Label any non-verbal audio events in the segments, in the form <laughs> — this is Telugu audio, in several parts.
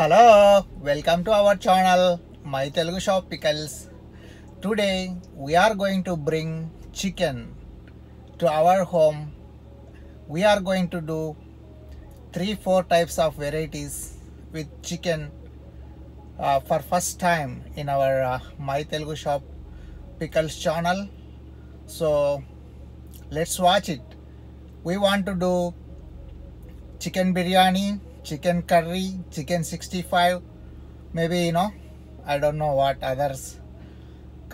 Hello, welcome to our channel My Telugu Shop Pickles. Today we are going to bring chicken to our home. We are going to do 3-4 types of varieties with chicken uh, for first time in our uh, My Telugu Shop Pickles channel. So let's watch it. We want to do chicken biryani chicken curry chicken 65 maybe you know i don't know what others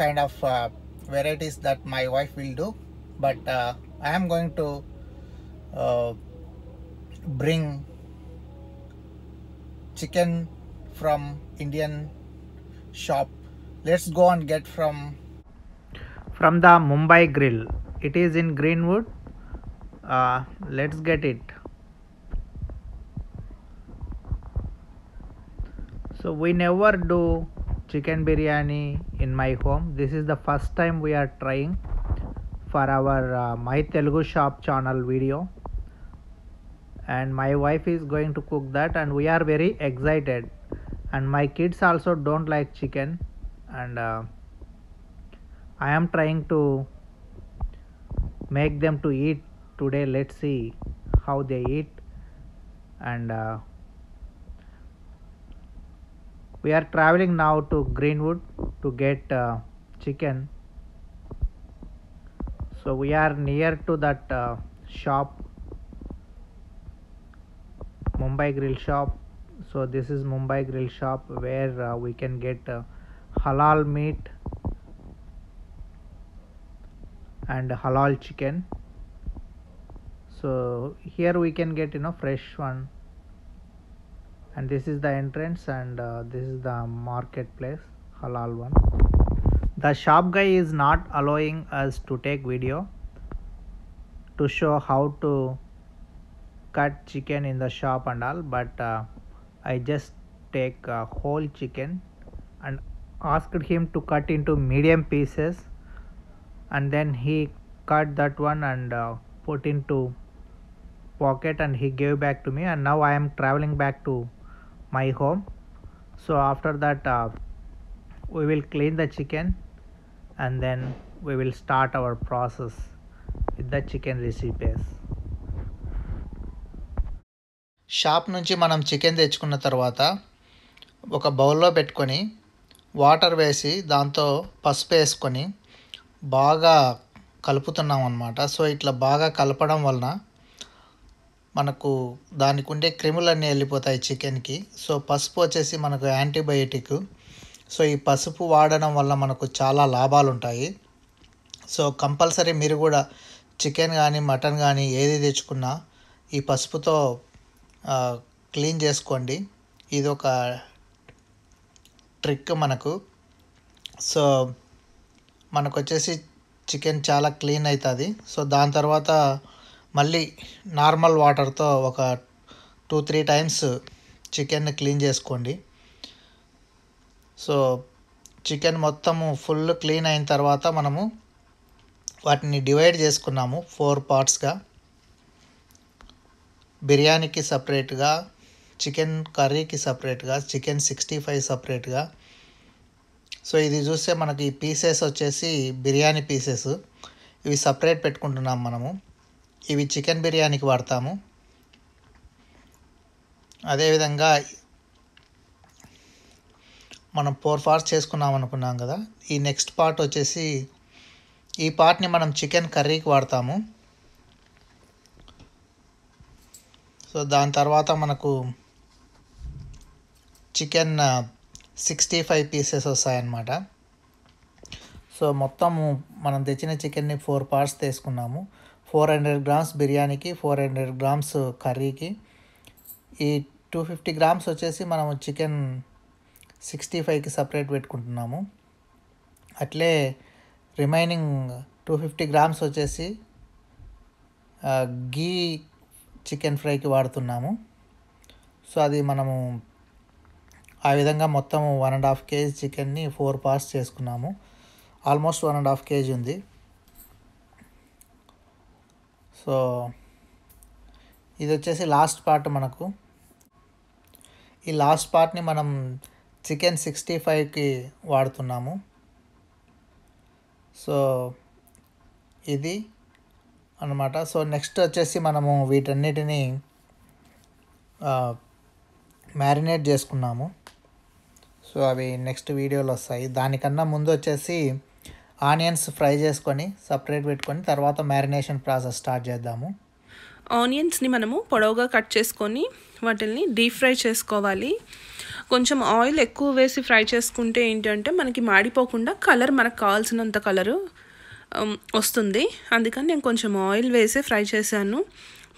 kind of uh, varieties that my wife will do but uh, i am going to uh, bring chicken from indian shop let's go and get from from the mumbai grill it is in greenwood uh, let's get it so we never do chicken biryani in my home this is the first time we are trying for our uh, my telugu shop channel video and my wife is going to cook that and we are very excited and my kids also don't like chicken and uh, i am trying to make them to eat today let's see how they eat and uh, we are traveling now to greenwood to get uh, chicken so we are near to that uh, shop mumbai grill shop so this is mumbai grill shop where uh, we can get uh, halal meat and halal chicken so here we can get you know fresh one and this is the entrance and uh, this is the marketplace halal one the shop guy is not allowing us to take video to show how to cut chicken in the shop and all but uh, i just take a whole chicken and asked him to cut into medium pieces and then he cut that one and uh, put into pocket and he gave back to me and now i am traveling back to my home so after that uh, we will clean the chicken and then we will start our process with the chicken recipes shop నుంచి మనం చికెన్ తెచ్చుకున్న తర్వాత ఒక బౌల్లో పెట్టుకొని వాటర్ వేసి దాంతో పసుపు వేసుకొని బాగా కలుపుతున్నాం అనమాట సో ఇట్లా బాగా కలపడం వలన మనకు దానికి ఉండే క్రిములన్నీ వెళ్ళిపోతాయి చికెన్కి సో పసుపు వచ్చేసి మనకు యాంటీబయోటిక్ సో ఈ పసుపు వాడడం వల్ల మనకు చాలా లాభాలు ఉంటాయి సో కంపల్సరీ మీరు కూడా చికెన్ కానీ మటన్ కానీ ఏది తెచ్చుకున్నా ఈ పసుపుతో క్లీన్ చేసుకోండి ఇది ఒక ట్రిక్ మనకు సో మనకు వచ్చేసి చికెన్ చాలా క్లీన్ అవుతుంది సో దాని తర్వాత మళ్ళీ నార్మల్ వాటర్తో ఒక టూ త్రీ టైమ్స్ చికెన్ని క్లీన్ చేసుకోండి సో చికెన్ మొత్తము ఫుల్ క్లీన్ అయిన తర్వాత మనము వాటిని డివైడ్ చేసుకున్నాము ఫోర్ పార్ట్స్గా బిర్యానీకి సపరేట్గా చికెన్ కర్రీకి సపరేట్గా చికెన్ సిక్స్టీ ఫైవ్ సపరేట్గా సో ఇది చూస్తే మనకి పీసెస్ వచ్చేసి బిర్యానీ పీసెస్ ఇవి సపరేట్ పెట్టుకుంటున్నాము మనము ఇవి చికెన్ బిర్యానీకి వాడతాము అదేవిధంగా మనం ఫోర్ పార్ట్స్ చేసుకున్నాం అనుకున్నాం కదా ఈ నెక్స్ట్ పార్ట్ వచ్చేసి ఈ పార్ట్ని మనం చికెన్ కర్రీకి వాడతాము సో దాని తర్వాత మనకు చికెన్ సిక్స్టీ ఫైవ్ పీసెస్ వస్తాయన్నమాట సో మొత్తము మనం తెచ్చిన చికెన్ని ఫోర్ పార్ట్స్ తీసుకున్నాము ఫోర్ హండ్రెడ్ గ్రామ్స్ బిర్యానీకి ఫోర్ హండ్రెడ్ గ్రామ్స్ కర్రీకి ఈ టూ ఫిఫ్టీ గ్రామ్స్ వచ్చేసి మనం చికెన్ సిక్స్టీ ఫైవ్కి సపరేట్ పెట్టుకుంటున్నాము అట్లే రిమైనింగ్ టూ ఫిఫ్టీ గ్రామ్స్ వచ్చేసి గీ చికెన్ ఫ్రైకి వాడుతున్నాము సో అది మనము ఆ విధంగా మొత్తం వన్ అండ్ హాఫ్ కేజీ చికెన్ని ఫోర్ పార్ట్స్ చేసుకున్నాము almost one and half kg ఉంది సో ఇది వచ్చేసి లాస్ట్ పార్ట్ మనకు ఈ లాస్ట్ పార్ట్ని మనం చికెన్ సిక్స్టీ ఫైవ్కి వాడుతున్నాము సో ఇది అనమాట సో నెక్స్ట్ వచ్చేసి మనము వీటన్నిటిని మ్యారినేట్ చేసుకున్నాము సో అవి నెక్స్ట్ వీడియోలో వస్తాయి దానికన్నా ముందు వచ్చేసి ఆనియన్స్ ఫ్రై చేసుకొని సపరేట్ పెట్టుకొని తర్వాత మ్యారినేషన్ ప్రాసెస్ స్టార్ట్ చేద్దాము ఆనియన్స్ని మనము పొడవుగా కట్ చేసుకొని వాటిల్ని డీప్ ఫ్రై చేసుకోవాలి కొంచెం ఆయిల్ ఎక్కువ వేసి ఫ్రై చేసుకుంటే ఏంటంటే మనకి మాడిపోకుండా కలర్ మనకు కావాల్సినంత కలరు వస్తుంది అందుకని నేను కొంచెం ఆయిల్ వేసి ఫ్రై చేశాను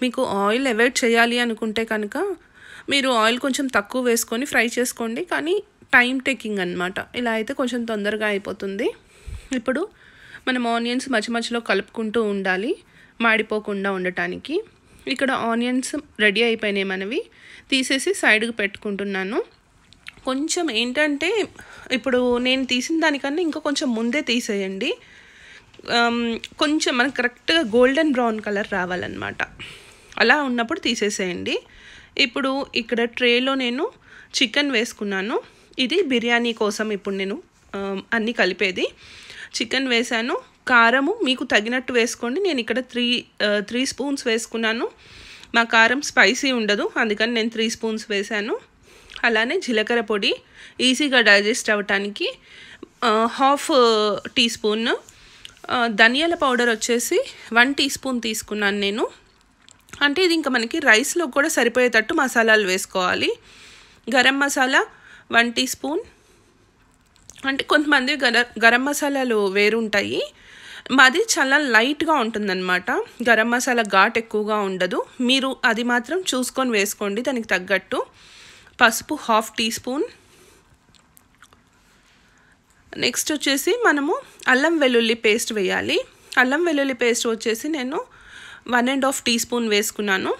మీకు ఆయిల్ అవాయిడ్ చేయాలి అనుకుంటే కనుక మీరు ఆయిల్ కొంచెం తక్కువ వేసుకొని ఫ్రై చేసుకోండి కానీ టైం టేకింగ్ అనమాట ఇలా అయితే కొంచెం తొందరగా అయిపోతుంది ఇప్పుడు మనం ఆనియన్స్ మధ్య మధ్యలో కలుపుకుంటూ ఉండాలి మాడిపోకుండా ఉండటానికి ఇక్కడ ఆనియన్స్ రెడీ అయిపోయినాయి మనవి తీసేసి సైడ్కి పెట్టుకుంటున్నాను కొంచెం ఏంటంటే ఇప్పుడు నేను తీసిన దానికన్నా ఇంకా కొంచెం ముందే తీసేయండి కొంచెం మనకు కరెక్ట్గా గోల్డెన్ బ్రౌన్ కలర్ రావాలన్నమాట అలా ఉన్నప్పుడు తీసేసేయండి ఇప్పుడు ఇక్కడ ట్రేలో నేను చికెన్ వేసుకున్నాను ఇది బిర్యానీ కోసం ఇప్పుడు నేను అన్నీ కలిపేది చికెన్ వేశాను కారము మీకు తగినట్టు వేసుకోండి నేను ఇక్కడ త్రీ త్రీ స్పూన్స్ వేసుకున్నాను మా కారం స్పైసీ ఉండదు అందుకని నేను త్రీ స్పూన్స్ వేశాను అలానే జీలకర్ర పొడి ఈజీగా డైజెస్ట్ అవ్వటానికి హాఫ్ టీ స్పూన్ ధనియాల పౌడర్ వచ్చేసి వన్ టీ స్పూన్ తీసుకున్నాను నేను అంటే ఇది ఇంకా మనకి రైస్లో కూడా సరిపోయేటట్టు మసాలాలు వేసుకోవాలి garam masala one teaspoon అంటే కొంతమంది గర గరం మసాలాలు వేరుంటాయి మాది చాలా లైట్గా అనమాట గరం మసాలా ఘాట్ ఎక్కువగా ఉండదు మీరు అది మాత్రం చూసుకొని వేసుకోండి దానికి తగ్గట్టు పసుపు హాఫ్ టీ స్పూన్ నెక్స్ట్ వచ్చేసి మనము అల్లం వెల్లుల్లి పేస్ట్ వేయాలి అల్లం వెల్లుల్లి పేస్ట్ వచ్చేసి నేను one and half teaspoon వేసుకున్నాను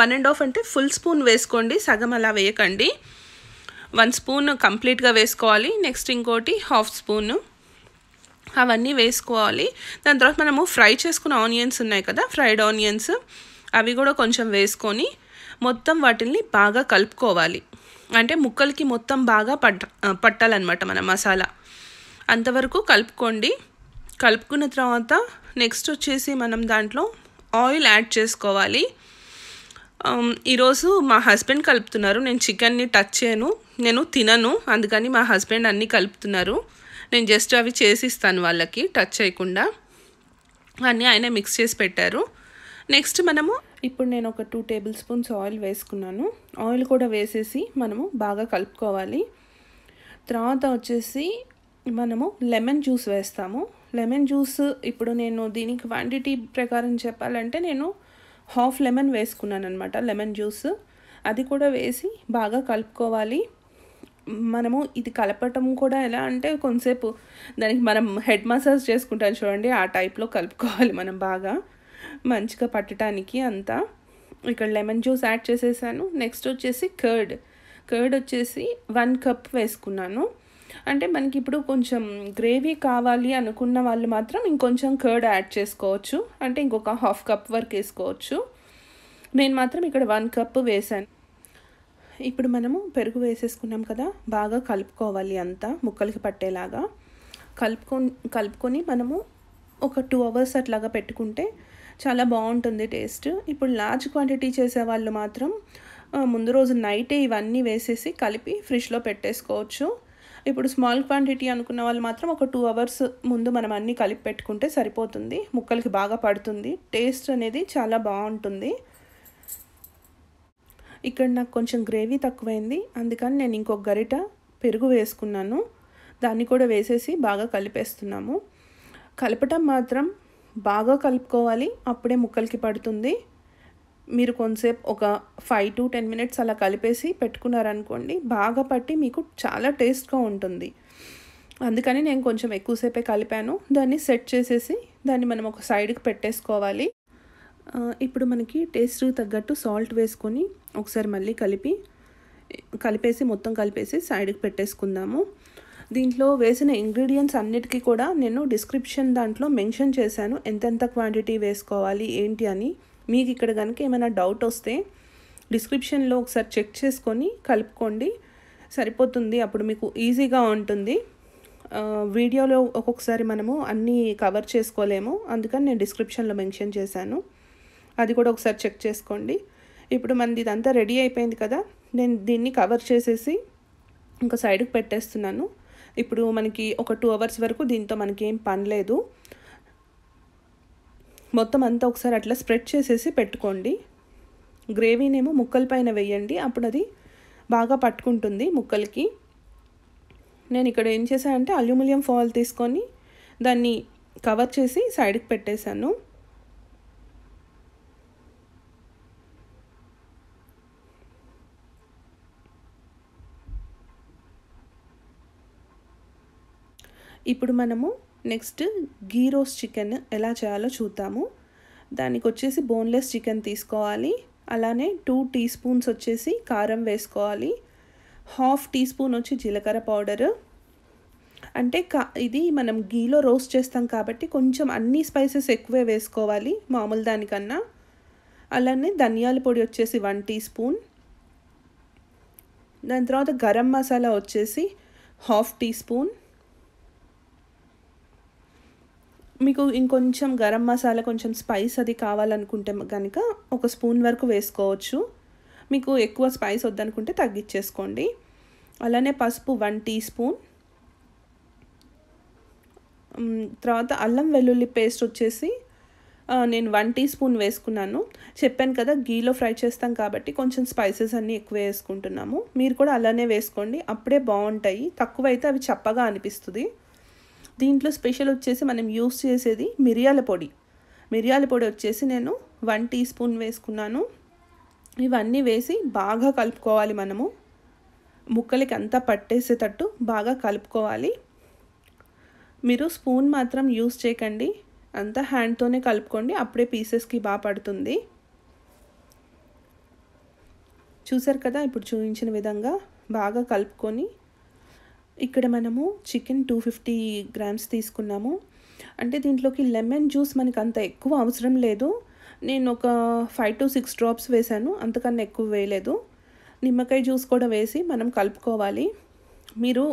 వన్ అండ్ హాఫ్ అంటే ఫుల్ స్పూన్ వేసుకోండి సగం అలా వేయకండి వన్ స్పూన్ కంప్లీట్గా వేసుకోవాలి నెక్స్ట్ ఇంకోటి హాఫ్ స్పూను అవన్నీ వేసుకోవాలి దాని తర్వాత మనము ఫ్రై చేసుకున్న ఆనియన్స్ ఉన్నాయి కదా ఫ్రైడ్ ఆనియన్స్ అవి కూడా కొంచెం వేసుకొని మొత్తం వాటిని బాగా కలుపుకోవాలి అంటే ముక్కలకి మొత్తం బాగా పట్ పట్టాలన్నమాట మన మసాలా అంతవరకు కలుపుకోండి కలుపుకున్న తర్వాత నెక్స్ట్ వచ్చేసి మనం దాంట్లో ఆయిల్ యాడ్ చేసుకోవాలి ఈరోజు మా హస్బెండ్ కలుపుతున్నారు నేను చికెన్ని టచ్ చేయను నేను తినను అందుకని మా హస్బెండ్ అన్నీ కలుపుతున్నారు నేను జస్ట్ అవి చేసిస్తాను వాళ్ళకి టచ్ చేయకుండా అన్నీ ఆయన మిక్స్ చేసి పెట్టారు నెక్స్ట్ మనము ఇప్పుడు నేను ఒక టూ టేబుల్ స్పూన్స్ ఆయిల్ వేసుకున్నాను ఆయిల్ కూడా వేసేసి మనము బాగా కలుపుకోవాలి తర్వాత వచ్చేసి మనము లెమన్ జ్యూస్ వేస్తాము లెమన్ జ్యూస్ ఇప్పుడు నేను దీని క్వాంటిటీ ప్రకారం చెప్పాలంటే నేను హాఫ్ లెమన్ వేసుకున్నాను అనమాట లెమన్ జ్యూస్ అది కూడా వేసి బాగా కలుపుకోవాలి మనము ఇది కలపటం కూడా ఎలా అంటే కొంతసేపు దానికి మనం హెడ్ మసాజ్ చేసుకుంటాం చూడండి ఆ టైప్లో కలుపుకోవాలి మనం బాగా మంచిగా పట్టడానికి అంతా ఇక్కడ లెమన్ జ్యూస్ యాడ్ చేసేసాను నెక్స్ట్ వచ్చేసి కర్డ్ కర్డ్ వచ్చేసి వన్ కప్ వేసుకున్నాను అంటే మనకి ఇప్పుడు కొంచెం గ్రేవీ కావాలి అనుకున్న వాళ్ళు మాత్రం ఇంకొంచెం కర్డ్ యాడ్ చేసుకోవచ్చు అంటే ఇంకొక హాఫ్ కప్ వరకు వేసుకోవచ్చు నేను మాత్రం ఇక్కడ వన్ కప్ వేసాను ఇప్పుడు మనము పెరుగు వేసేసుకున్నాం కదా బాగా కలుపుకోవాలి అంతా ముక్కలకి పట్టేలాగా కలుపుకొని కలుపుకొని మనము ఒక టూ అవర్స్ అట్లాగా పెట్టుకుంటే చాలా బాగుంటుంది టేస్ట్ ఇప్పుడు లార్జ్ క్వాంటిటీ చేసే వాళ్ళు మాత్రం ముందు రోజు నైటే ఇవన్నీ వేసేసి కలిపి ఫ్రిడ్జ్లో పెట్టేసుకోవచ్చు ఇప్పుడు స్మాల్ క్వాంటిటీ అనుకున్న వాళ్ళు మాత్రం ఒక టూ అవర్స్ ముందు మనం అన్నీ కలిపి పెట్టుకుంటే సరిపోతుంది ముక్కలకి బాగా పడుతుంది టేస్ట్ అనేది చాలా బాగుంటుంది ఇక్కడ నాకు కొంచెం గ్రేవీ తక్కువైంది అందుకని నేను ఇంకొక గరిట పెరుగు వేసుకున్నాను దాన్ని కూడా వేసేసి బాగా కలిపేస్తున్నాము కలపటం మాత్రం బాగా కలుపుకోవాలి అప్పుడే ముక్కలకి పడుతుంది మీరు కొంతసేపు ఒక ఫైవ్ టు టెన్ మినిట్స్ అలా కలిపేసి పెట్టుకున్నారనుకోండి బాగా పట్టి మీకు చాలా టేస్ట్గా ఉంటుంది అందుకని నేను కొంచెం ఎక్కువసేపే కలిపాను దాన్ని సెట్ చేసేసి దాన్ని మనం ఒక సైడ్కి పెట్టేసుకోవాలి ఇప్పుడు మనకి టేస్ట్ తగ్గట్టు సాల్ట్ వేసుకొని ఒకసారి మళ్ళీ కలిపి కలిపేసి మొత్తం కలిపేసి సైడ్కి పెట్టేసుకుందాము దీంట్లో వేసిన ఇంగ్రీడియంట్స్ అన్నిటికీ కూడా నేను డిస్క్రిప్షన్ దాంట్లో మెన్షన్ చేశాను ఎంతెంత క్వాంటిటీ వేసుకోవాలి ఏంటి అని మీకు ఇక్కడ కనుక ఏమైనా డౌట్ వస్తే డిస్క్రిప్షన్లో ఒకసారి చెక్ చేసుకొని కలుపుకోండి సరిపోతుంది అప్పుడు మీకు ఈజీగా ఉంటుంది వీడియోలో ఒక్కొక్కసారి మనము అన్నీ కవర్ చేసుకోలేము అందుకని నేను డిస్క్రిప్షన్లో మెన్షన్ చేశాను అది కూడా ఒకసారి చెక్ చేసుకోండి ఇప్పుడు మనది ఇదంతా రెడీ అయిపోయింది కదా నేను దీన్ని కవర్ చేసేసి ఇంకా సైడ్కి పెట్టేస్తున్నాను ఇప్పుడు మనకి ఒక టూ అవర్స్ వరకు దీంతో మనకి ఏం పని లేదు మొత్తం అంతా ఒకసారి అట్లా స్ప్రెడ్ చేసేసి పెట్టుకోండి గ్రేవీనేమో ముక్కల పైన వేయండి అప్పుడు అది బాగా పట్టుకుంటుంది ముక్కలకి నేను ఇక్కడ ఏం చేశానంటే అల్యూమినియం ఫాల్ తీసుకొని దాన్ని కవర్ చేసి సైడ్కి పెట్టేశాను ఇప్పుడు మనము నెక్స్ట్ గీ రోస్ట్ చికెన్ ఎలా చేయాలో చూద్దాము దానికి వచ్చేసి బోన్లెస్ చికెన్ తీసుకోవాలి అలానే టూ టీ స్పూన్స్ వచ్చేసి కారం వేసుకోవాలి హాఫ్ టీ స్పూన్ వచ్చి జీలకర్ర పౌడరు అంటే కా ఇది మనం గీలో రోస్ట్ చేస్తాం కాబట్టి కొంచెం అన్ని స్పైసెస్ ఎక్కువే వేసుకోవాలి మామూలు దానికన్నా అలానే ధనియాల పొడి వచ్చేసి వన్ టీ స్పూన్ దాని తర్వాత గరం మసాలా వచ్చేసి హాఫ్ టీ స్పూన్ మీకు ఇంకొంచెం గరం మసాలా కొంచెం స్పైస్ అది కావాలనుకుంటే కనుక ఒక స్పూన్ వరకు వేసుకోవచ్చు మీకు ఎక్కువ స్పైస్ వద్దనుకుంటే తగ్గించేసుకోండి అలానే పసుపు వన్ టీ స్పూన్ తర్వాత అల్లం వెల్లుల్లి పేస్ట్ వచ్చేసి నేను వన్ టీ స్పూన్ వేసుకున్నాను చెప్పాను కదా గీలో ఫ్రై చేస్తాం కాబట్టి కొంచెం స్పైసెస్ అన్నీ ఎక్కువ వేసుకుంటున్నాము మీరు కూడా అలానే వేసుకోండి అప్పుడే బాగుంటాయి తక్కువ అయితే అవి చప్పగా అనిపిస్తుంది దీంట్లో స్పెషల్ వచ్చేసి మనం యూస్ చేసేది మిరియాల పొడి మిరియాల పొడి వచ్చేసి నేను వన్ టీ స్పూన్ వేసుకున్నాను ఇవన్నీ వేసి బాగా కలుపుకోవాలి మనము ముక్కలకి అంతా పట్టేసేటట్టు బాగా కలుపుకోవాలి మీరు స్పూన్ మాత్రం యూస్ చేయకండి అంతా హ్యాండ్తోనే కలుపుకోండి అప్పుడే పీసెస్కి బాగా పడుతుంది చూసారు కదా ఇప్పుడు చూపించిన విధంగా బాగా కలుపుకొని ఇక్కడ మనము చికెన్ టూ ఫిఫ్టీ గ్రామ్స్ తీసుకున్నాము అంటే దీంట్లోకి లెమన్ జ్యూస్ మనకి అంత ఎక్కువ అవసరం లేదు నేను ఒక ఫైవ్ టు సిక్స్ డ్రాప్స్ వేశాను అంతకన్నా ఎక్కువ వేయలేదు నిమ్మకాయ జ్యూస్ కూడా వేసి మనం కలుపుకోవాలి మీరు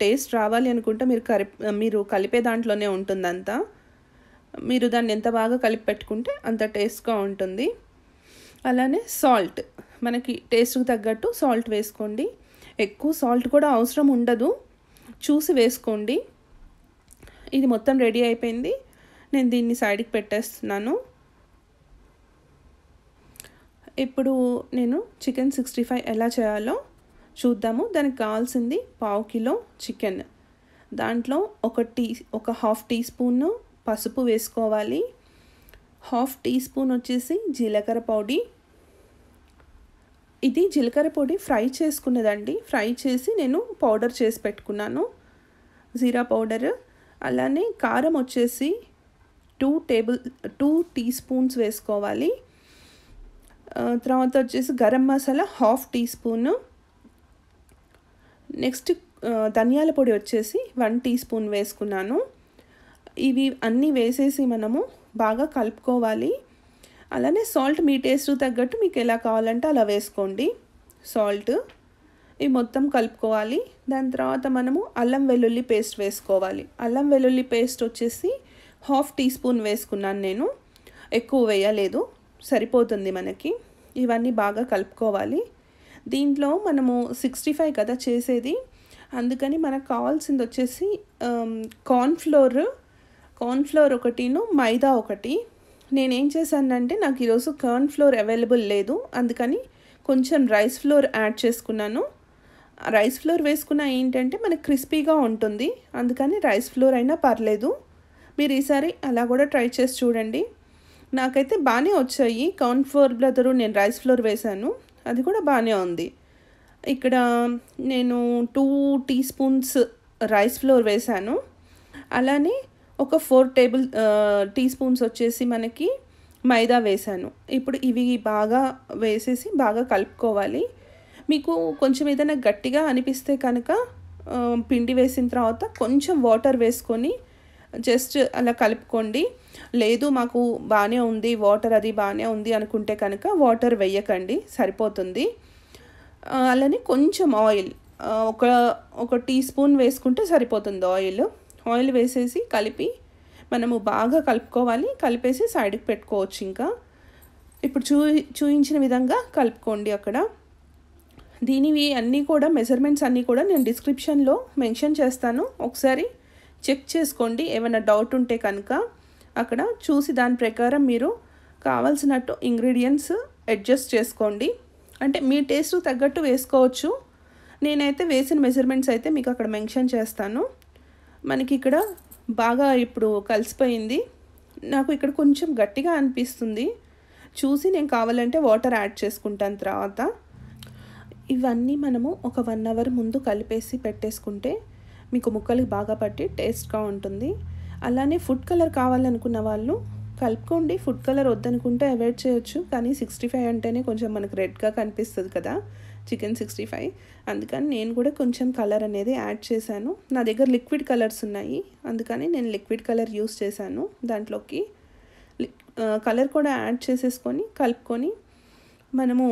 టేస్ట్ రావాలి అనుకుంటే మీరు కరి మీరు కలిపే దాంట్లోనే ఉంటుందంతా మీరు దాన్ని ఎంత బాగా కలిపి పెట్టుకుంటే అంత టేస్ట్గా ఉంటుంది అలానే సాల్ట్ మనకి టేస్ట్కి తగ్గట్టు సాల్ట్ వేసుకోండి ఎక్కువ సాల్ట్ కూడా అవసరం ఉండదు చూసి వేసుకోండి ఇది మొత్తం రెడీ అయిపోయింది నేను దీన్ని సైడ్కి పెట్టేస్తున్నాను ఇప్పుడు నేను చికెన్ సిక్స్టీ ఫైవ్ ఎలా చేయాలో చూద్దాము దానికి కావాల్సింది పావు కిలో చికెన్ దాంట్లో ఒక టీ ఒక హాఫ్ టీ స్పూన్ పసుపు వేసుకోవాలి హాఫ్ టీ స్పూన్ వచ్చేసి జీలకర్ర పౌడీ ఇది జీలకర్ర పొడి ఫ్రై చేసుకున్నదండి ఫ్రై చేసి నేను పౌడర్ చేసి పెట్టుకున్నాను జీరా పౌడర్ అలానే కారం వచ్చేసి two table two teaspoons వేసుకోవాలి తర్వాత వచ్చేసి garam masala half teaspoon next ధనియాల పొడి వచ్చేసి వన్ టీ స్పూన్ వేసుకున్నాను ఇవి అన్నీ వేసేసి మనము బాగా కలుపుకోవాలి అలానే సాల్ట్ మీ టేస్ట్ తగ్గట్టు మీకు ఎలా కావాలంటే అలా వేసుకోండి సాల్ట్ ఇవి మొత్తం కలుపుకోవాలి దాని తర్వాత మనము అల్లం వెల్లుల్లి పేస్ట్ వేసుకోవాలి అల్లం వెల్లుల్లి పేస్ట్ వచ్చేసి హాఫ్ టీ స్పూన్ వేసుకున్నాను నేను ఎక్కువ వేయలేదు సరిపోతుంది మనకి ఇవన్నీ బాగా కలుపుకోవాలి దీంట్లో మనము సిక్స్టీ ఫైవ్ కదా చేసేది అందుకని మనకు కావాల్సింది వచ్చేసి కార్న్ఫ్లోర్ కార్న్ఫ్లోర్ ఒకటిను మైదా ఒకటి నేనేం చేశానంటే నాకు ఈరోజు కర్న్ ఫ్లోర్ అవైలబుల్ లేదు అందుకని కొంచెం రైస్ ఫ్లోర్ యాడ్ చేసుకున్నాను రైస్ ఫ్లోర్ వేసుకున్న ఏంటంటే మనకు క్రిస్పీగా ఉంటుంది అందుకని రైస్ ఫ్లోర్ అయినా పర్లేదు మీరు ఈసారి అలా కూడా ట్రై చేసి చూడండి నాకైతే బాగానే వచ్చాయి కర్న్ ఫ్లోర్ బ్రదరు నేను రైస్ ఫ్లోర్ వేశాను అది కూడా బాగానే ఉంది ఇక్కడ నేను two teaspoons rice flour వేశాను అలానే ఒక ఫోర్ టేబుల్ టీ స్పూన్స్ వచ్చేసి మనకి మైదా వేసాను ఇప్పుడు ఇవి బాగా వేసేసి బాగా కలుపుకోవాలి మీకు కొంచెం ఏదైనా గట్టిగా అనిపిస్తే కనుక పిండి వేసిన తర్వాత కొంచెం వాటర్ వేసుకొని జస్ట్ అలా కలుపుకోండి లేదు మాకు బాగానే ఉంది వాటర్ అది బాగానే ఉంది అనుకుంటే కనుక వాటర్ వేయకండి సరిపోతుంది అలానే కొంచెం ఆయిల్ ఒక ఒక టీ స్పూన్ వేసుకుంటే సరిపోతుంది ఆయిల్ ఆయిల్ వేసేసి కలిపి మనము బాగా కలుపుకోవాలి కలిపేసి సైడ్కి పెట్టుకోవచ్చు ఇంకా ఇప్పుడు చూ చూయించిన విధంగా కలుపుకోండి అక్కడ దీనివి అన్నీ కూడా మెజర్మెంట్స్ అన్నీ కూడా నేను డిస్క్రిప్షన్లో మెన్షన్ చేస్తాను ఒకసారి చెక్ చేసుకోండి ఏమైనా డౌట్ ఉంటే కనుక అక్కడ చూసి దాని ప్రకారం మీరు కావాల్సినట్టు ఇంగ్రీడియంట్స్ అడ్జస్ట్ చేసుకోండి అంటే మీ టేస్ట్ తగ్గట్టు వేసుకోవచ్చు నేనైతే వేసిన మెజర్మెంట్స్ అయితే మీకు అక్కడ మెన్షన్ చేస్తాను మనకి ఇక్కడ బాగా ఇప్పుడు కలిసిపోయింది నాకు ఇక్కడ కొంచెం గట్టిగా అనిపిస్తుంది చూసి నేను కావాలంటే వాటర్ యాడ్ చేసుకుంటాను తర్వాత ఇవన్నీ మనము ఒక వన్ అవర్ ముందు కలిపేసి పెట్టేసుకుంటే మీకు ముక్కలు బాగా పట్టి టేస్ట్గా ఉంటుంది అలానే ఫుడ్ కలర్ కావాలనుకున్న వాళ్ళు కలుపుకోండి ఫుడ్ కలర్ వద్దనుకుంటే అవాయిడ్ చేయొచ్చు కానీ సిక్స్టీ ఫైవ్ అంటేనే కొంచెం మనకు రెడ్గా కనిపిస్తుంది కదా చికెన్ సిక్స్టీ ఫైవ్ అందుకని నేను కూడా కొంచెం కలర్ అనేది యాడ్ చేశాను నా దగ్గర లిక్విడ్ కలర్స్ ఉన్నాయి అందుకని నేను లిక్విడ్ కలర్ యూస్ చేశాను దాంట్లోకి కలర్ కూడా యాడ్ చేసేసుకొని కలుపుకొని మనము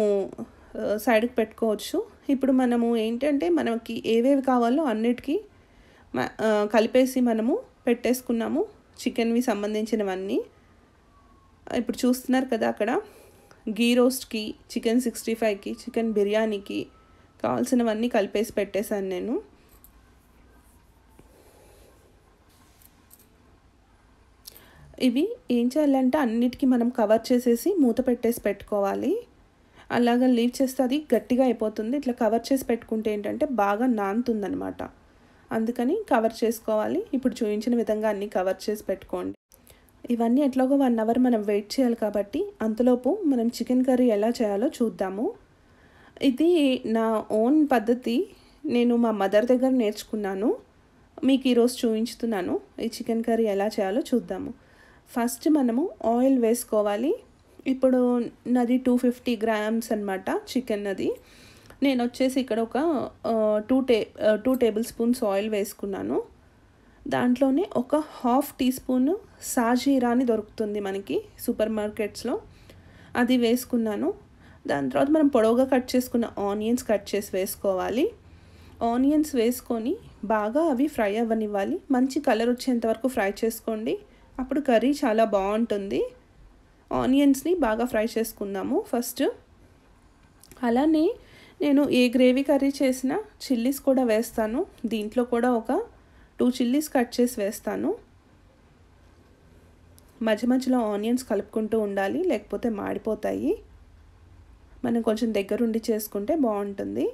సైడ్కి పెట్టుకోవచ్చు ఇప్పుడు మనము ఏంటంటే మనకి ఏవేవి కావాలో అన్నిటికీ కలిపేసి మనము పెట్టేసుకున్నాము చికెన్వి సంబంధించినవన్నీ ఇప్పుడు చూస్తున్నారు కదా అక్కడ గీ రోస్ట్కి చికెన్ సిక్స్టీ ఫైవ్కి చికెన్ బిర్యానీకి కావాల్సినవన్నీ కలిపేసి పెట్టేశాను నేను ఇవి ఏం చేయాలంటే అన్నిటికీ మనం కవర్ చేసేసి మూత పెట్టేసి పెట్టుకోవాలి అలాగ లీవ్ చేస్తే అది గట్టిగా అయిపోతుంది ఇట్లా కవర్ చేసి పెట్టుకుంటే ఏంటంటే బాగా అనమాట అందుకని కవర్ చేసుకోవాలి ఇప్పుడు చూపించిన విధంగా అన్నీ కవర్ చేసి పెట్టుకోండి ఇవన్నీ ఎట్లాగో వన్ అవర్ మనం వెయిట్ చేయాలి కాబట్టి అంతలోపు మనం చికెన్ కర్రీ ఎలా చేయాలో చూద్దాము ఇది నా ఓన్ పద్ధతి నేను మా మదర్ దగ్గర నేర్చుకున్నాను మీకు ఈరోజు చూపించుతున్నాను ఈ చికెన్ కర్రీ ఎలా చేయాలో చూద్దాము ఫస్ట్ మనము ఆయిల్ వేసుకోవాలి ఇప్పుడు నాది టూ ఫిఫ్టీ గ్రామ్స్ అనమాట చికెన్ అది నేను వచ్చేసి ఇక్కడ ఒక టూ టే టూ టేబుల్ స్పూన్స్ ఆయిల్ వేసుకున్నాను దాంట్లోనే ఒక హాఫ్ టీ స్పూన్ సాజీరాని దొరుకుతుంది మనకి సూపర్ మార్కెట్స్లో అది వేసుకున్నాను దాని తర్వాత మనం పొడవుగా కట్ చేసుకున్న ఆనియన్స్ కట్ చేసి వేసుకోవాలి ఆనియన్స్ వేసుకొని బాగా అవి ఫ్రై అవ్వనివ్వాలి మంచి కలర్ వచ్చేంత వరకు ఫ్రై చేసుకోండి అప్పుడు కర్రీ చాలా బాగుంటుంది ఆనియన్స్ని బాగా ఫ్రై చేసుకుందాము ఫస్ట్ అలానే నేను ఏ గ్రేవీ కర్రీ చేసినా చిల్లీస్ కూడా వేస్తాను దీంట్లో కూడా ఒక టూ చిల్లీస్ కట్ చేసి వేస్తాను మధ్య మధ్యలో ఆనియన్స్ కలుపుకుంటూ ఉండాలి లేకపోతే మాడిపోతాయి మనం కొంచెం దగ్గరుండి చేసుకుంటే బాగుంటుంది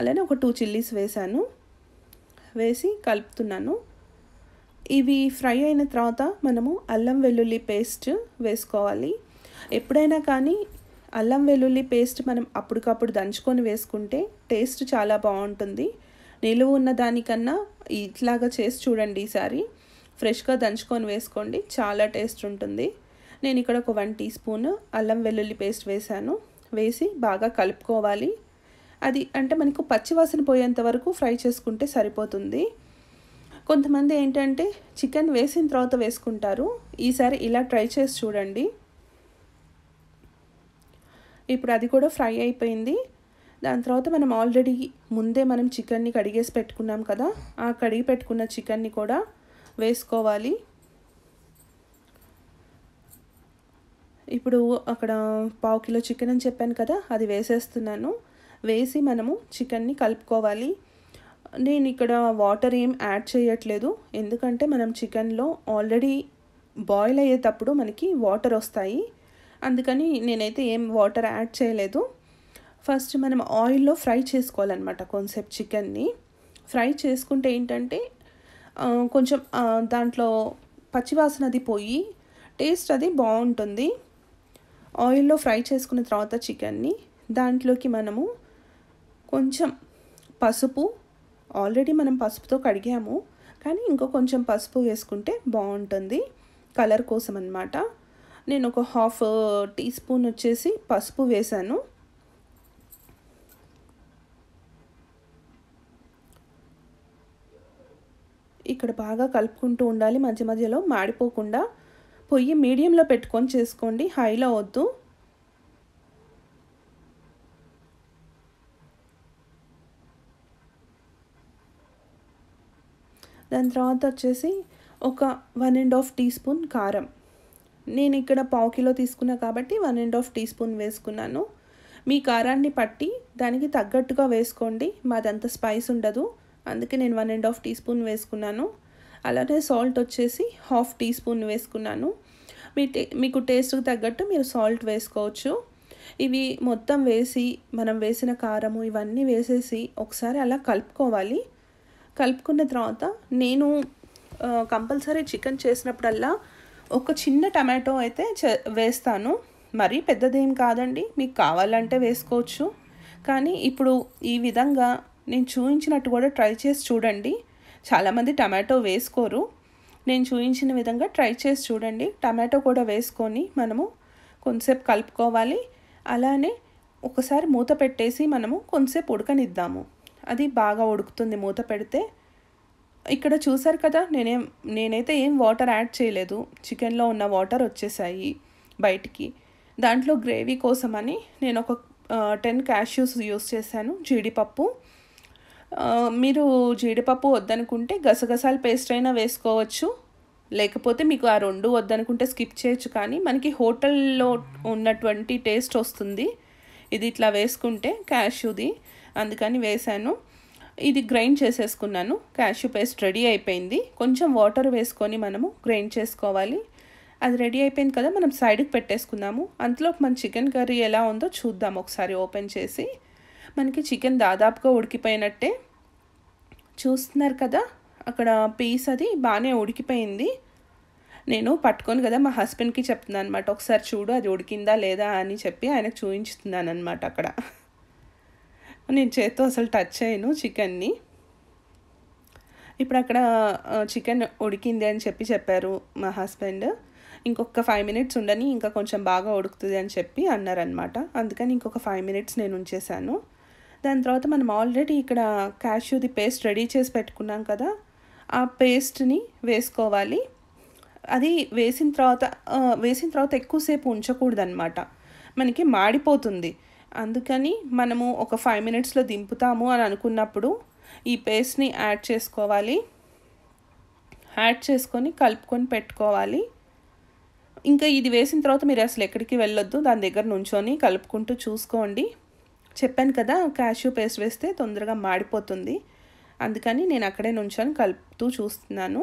అలానే ఒక టూ చిల్లీస్ వేసాను వేసి కలుపుతున్నాను ఇవి ఫ్రై అయిన తర్వాత మనము అల్లం వెల్లుల్లి పేస్ట్ వేసుకోవాలి ఎప్పుడైనా కానీ అల్లం వెల్లుల్లి పేస్ట్ మనం అప్పటికప్పుడు దంచుకొని వేసుకుంటే టేస్ట్ చాలా బాగుంటుంది నిలువు ఉన్న దానికన్నా ఇట్లాగా చేసి చూడండి ఈసారి ఫ్రెష్గా దంచుకొని వేసుకోండి చాలా టేస్ట్ ఉంటుంది నేను ఇక్కడ ఒక వన్ టీ స్పూన్ అల్లం వెల్లుల్లి పేస్ట్ వేసాను వేసి బాగా కలుపుకోవాలి అది అంటే మనకు పచ్చివాసన పోయేంత వరకు ఫ్రై చేసుకుంటే సరిపోతుంది కొంతమంది ఏంటంటే చికెన్ వేసిన తర్వాత వేసుకుంటారు ఈసారి ఇలా ట్రై చేసి చూడండి ఇప్పుడు అది కూడా ఫ్రై అయిపోయింది దాని తర్వాత మనం ఆల్రెడీ ముందే మనం చికెన్ని కడిగేసి పెట్టుకున్నాం కదా ఆ కడిగి పెట్టుకున్న చికెన్ని కూడా వేసుకోవాలి ఇప్పుడు అక్కడ పావు కిలో చికెన్ అని చెప్పాను కదా అది వేసేస్తున్నాను వేసి మనము చికెన్ని కలుపుకోవాలి నేను ఇక్కడ వాటర్ ఏం యాడ్ చేయట్లేదు ఎందుకంటే మనం చికెన్లో ఆల్రెడీ బాయిల్ అయ్యేటప్పుడు మనకి వాటర్ వస్తాయి అందుకని నేనైతే ఏం వాటర్ యాడ్ చేయలేదు ఫస్ట్ మనం ఆయిల్లో ఫ్రై చేసుకోవాలన్నమాట కొంచెంసేపు చికెన్ని ఫ్రై చేసుకుంటే ఏంటంటే కొంచెం దాంట్లో పచ్చివాసన అది పోయి టేస్ట్ అది బాగుంటుంది ఆయిల్లో ఫ్రై చేసుకున్న తర్వాత చికెన్ని దాంట్లోకి మనము కొంచెం పసుపు ఆల్రెడీ మనం పసుపుతో కడిగాము కానీ ఇంకో కొంచెం పసుపు వేసుకుంటే బాగుంటుంది కలర్ కోసం అనమాట నేను ఒక హాఫ్ టీ స్పూన్ వచ్చేసి పసుపు వేశాను ఇక్కడ బాగా కలుపుకుంటూ ఉండాలి మధ్య మధ్యలో మాడిపోకుండా పొయ్యి మీడియంలో పెట్టుకొని చేసుకోండి హైలో వద్దు దాని తర్వాత వచ్చేసి ఒక one and half teaspoon కారం నేను ఇక్కడ పావు కిలో తీసుకున్నా కాబట్టి one and half teaspoon వేసుకున్నాను మీ కారాన్ని పట్టి దానికి తగ్గట్టుగా వేసుకోండి మాదంత స్పైస్ ఉండదు అందుకే నేను one and half teaspoon వేసుకున్నాను అలానే సాల్ట్ వచ్చేసి హాఫ్ టీ స్పూన్ వేసుకున్నాను మీ టే మీకు టేస్ట్కి తగ్గట్టు మీరు సాల్ట్ వేసుకోవచ్చు ఇవి మొత్తం వేసి మనం వేసిన కారము ఇవన్నీ వేసేసి ఒకసారి అలా కలుపుకోవాలి కలుపుకున్న తర్వాత నేను కంపల్సరీ చికెన్ చేసినప్పుడల్లా ఒక చిన్న టమాటో అయితే వేస్తాను మరీ పెద్దదేం కాదండి మీకు కావాలంటే వేసుకోవచ్చు కానీ ఇప్పుడు ఈ విధంగా నేను చూపించినట్టు కూడా ట్రై చేసి చూడండి చాలామంది టమాటో వేసుకోరు నేను చూపించిన విధంగా ట్రై చేసి చూడండి టమాటో కూడా వేసుకొని మనము కొంతసేపు కలుపుకోవాలి అలానే ఒకసారి మూత పెట్టేసి మనము కొంతసేపు ఉడకనిద్దాము అది బాగా ఉడుకుతుంది మూత పెడితే ఇక్కడ చూసారు కదా నేనేం నేనైతే ఏం వాటర్ యాడ్ చేయలేదు చికెన్లో ఉన్న వాటర్ వచ్చేసాయి బయటికి దాంట్లో గ్రేవీ కోసమని నేను ఒక టెన్ క్యాష్యూస్ యూస్ చేశాను జీడిపప్పు మీరు జీడిపప్పు వద్దనుకుంటే గసగసాల పేస్ట్ అయినా వేసుకోవచ్చు లేకపోతే మీకు ఆ రెండు వద్దనుకుంటే స్కిప్ చేయొచ్చు కానీ మనకి హోటల్లో ఉన్నటువంటి టేస్ట్ వస్తుంది ఇది ఇట్లా వేసుకుంటే క్యాష్యూది అందుకని వేశాను ఇది గ్రైండ్ చేసేసుకున్నాను క్యాష్యూ పేస్ట్ రెడీ అయిపోయింది కొంచెం వాటర్ వేసుకొని మనము గ్రైండ్ చేసుకోవాలి అది రెడీ అయిపోయింది కదా మనం సైడ్కి పెట్టేసుకుందాము అందులో మన చికెన్ కర్రీ ఎలా ఉందో చూద్దాం ఒకసారి ఓపెన్ చేసి మనకి చికెన్ దాదాపుగా ఉడికిపోయినట్టే చూస్తున్నారు కదా అక్కడ పీస్ అది బాగానే ఉడికిపోయింది నేను పట్టుకొని కదా మా హస్బెండ్కి చెప్తున్నాను అనమాట ఒకసారి చూడు అది ఉడికిందా లేదా అని చెప్పి ఆయనకు చూపించుతున్నాను అనమాట అక్కడ నేను చేత్తో అసలు టచ్ చేయను చికెన్ని ఇప్పుడు అక్కడ చికెన్ ఉడికింది అని చెప్పి చెప్పారు మా హస్బెండ్ ఇంకొక ఫైవ్ మినిట్స్ ఉండని ఇంకా కొంచెం బాగా ఉడుకుతుంది అని చెప్పి అన్నారనమాట అందుకని ఇంకొక ఫైవ్ మినిట్స్ నేను ఉంచేశాను దాని తర్వాత మనం ఆల్రెడీ ఇక్కడ క్యాష్యూది పేస్ట్ రెడీ చేసి పెట్టుకున్నాం కదా ఆ పేస్ట్ని వేసుకోవాలి అది వేసిన తర్వాత వేసిన తర్వాత ఎక్కువసేపు ఉంచకూడదు అనమాట మనకి మాడిపోతుంది అందుకని మనము ఒక ఫైవ్ మినిట్స్లో దింపుతాము అని అనుకున్నప్పుడు ఈ పేస్ట్ని యాడ్ చేసుకోవాలి యాడ్ చేసుకొని కలుపుకొని పెట్టుకోవాలి ఇంకా ఇది వేసిన తర్వాత మీరు అసలు ఎక్కడికి వెళ్ళొద్దు దాని దగ్గర నుంచొని కలుపుకుంటూ చూసుకోండి చెప్పాను కదా క్యాష్యూ పేస్ట్ వేస్తే తొందరగా మాడిపోతుంది అందుకని నేను అక్కడే నుంచొని కలుపుతూ చూస్తున్నాను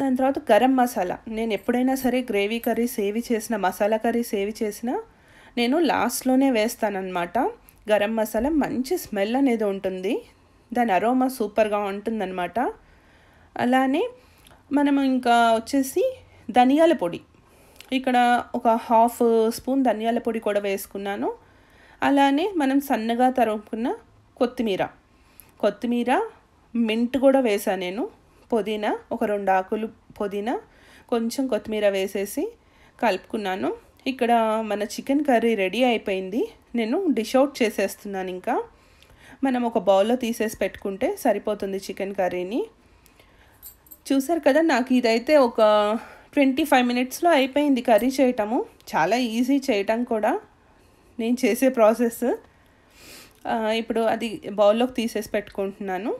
దాని తర్వాత గరం మసాలా నేను ఎప్పుడైనా సరే గ్రేవీ కర్రీ సేవి చేసిన మసాలా కర్రీ సేవి చేసిన నేను లాస్ట్లోనే వేస్తానన్నమాట గరం మసాలా మంచి స్మెల్ అనేది ఉంటుంది దాని అరోమా సూపర్గా ఉంటుందన్నమాట అలానే మనం ఇంకా వచ్చేసి ధనియాల పొడి ఇక్కడ ఒక హాఫ్ స్పూన్ ధనియాల పొడి కూడా వేసుకున్నాను అలానే మనం సన్నగా తరుముకున్న కొత్తిమీర కొత్తిమీర మింట్ కూడా వేసాను నేను పుదీనా ఒక రెండు ఆకులు పుదీనా కొంచెం కొత్తిమీర వేసేసి కలుపుకున్నాను ఇక్కడ మన చికెన్ కర్రీ రెడీ అయిపోయింది నేను డిష్ అవుట్ చేసేస్తున్నాను ఇంకా మనం ఒక బౌల్లో తీసేసి పెట్టుకుంటే సరిపోతుంది చికెన్ కర్రీని చూసారు కదా నాకు ఇదైతే ఒక ట్వంటీ ఫైవ్ మినిట్స్లో అయిపోయింది కర్రీ చేయటము చాలా ఈజీ చేయటం కూడా నేను చేసే ప్రాసెస్ ఇప్పుడు అది బౌల్లోకి తీసేసి పెట్టుకుంటున్నాను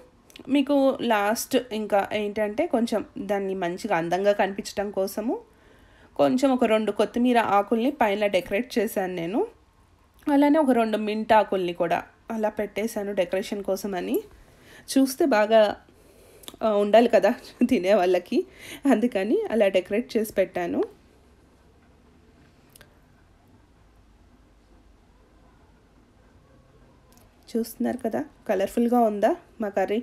మీకు లాస్ట్ ఇంకా ఏంటంటే కొంచెం దాన్ని మంచిగా అందంగా కనిపించడం కోసము కొంచెం ఒక రెండు కొత్తిమీర ఆకుల్ని పైన డెకరేట్ చేశాను నేను అలానే ఒక రెండు మింట్ ఆకుల్ని కూడా అలా పెట్టేశాను డెకరేషన్ కోసం అని చూస్తే బాగా ఉండాలి కదా తినే వాళ్ళకి అందుకని అలా డెకరేట్ చేసి పెట్టాను చూస్తున్నారు కదా కలర్ఫుల్గా ఉందా మా కర్రీ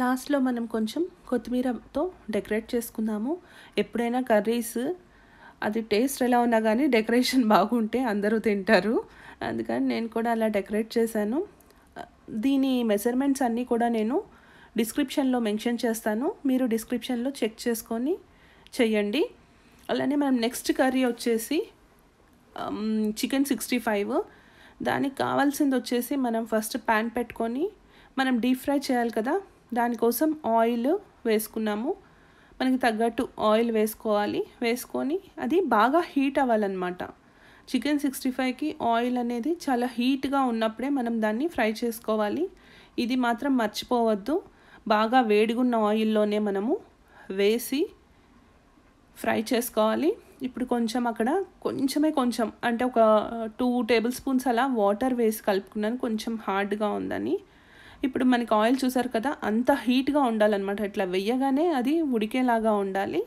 లాస్ట్లో మనం కొంచెం కొత్తిమీరతో డెకరేట్ చేసుకున్నాము ఎప్పుడైనా కర్రీస్ అది టేస్ట్ ఎలా ఉన్నా కానీ డెకరేషన్ బాగుంటే అందరూ తింటారు అందుకని నేను కూడా అలా డెకరేట్ చేశాను దీని మెజర్మెంట్స్ అన్నీ కూడా నేను డిస్క్రిప్షన్లో మెన్షన్ చేస్తాను మీరు డిస్క్రిప్షన్లో చెక్ చేసుకొని చేయండి అలానే మనం నెక్స్ట్ కర్రీ వచ్చేసి చికెన్ సిక్స్టీ ఫైవ్ దానికి కావాల్సింది వచ్చేసి మనం ఫస్ట్ ప్యాన్ పెట్టుకొని మనం డీప్ ఫ్రై చేయాలి కదా దానికోసం ఆయిల్ వేసుకున్నాము మనకి తగ్గట్టు ఆయిల్ వేసుకోవాలి వేసుకొని అది బాగా హీట్ అవ్వాలన్నమాట చికెన్ సిక్స్టీ ఫైవ్కి ఆయిల్ అనేది చాలా హీట్గా ఉన్నప్పుడే మనం దాన్ని ఫ్రై చేసుకోవాలి ఇది మాత్రం మర్చిపోవద్దు బాగా వేడిగున్న ఆయిల్లోనే మనము వేసి ఫ్రై చేసుకోవాలి ఇప్పుడు కొంచెం అక్కడ కొంచెమే కొంచెం అంటే ఒక టూ టేబుల్ స్పూన్స్ అలా వాటర్ వేసి కలుపుకున్నాను కొంచెం హార్డ్గా ఉందని ఇప్పుడు మనకి ఆయిల్ చూసారు కదా అంత హీట్గా ఉండాలన్నమాట అట్లా వెయ్యగానే అది ఉడికేలాగా ఉండాలి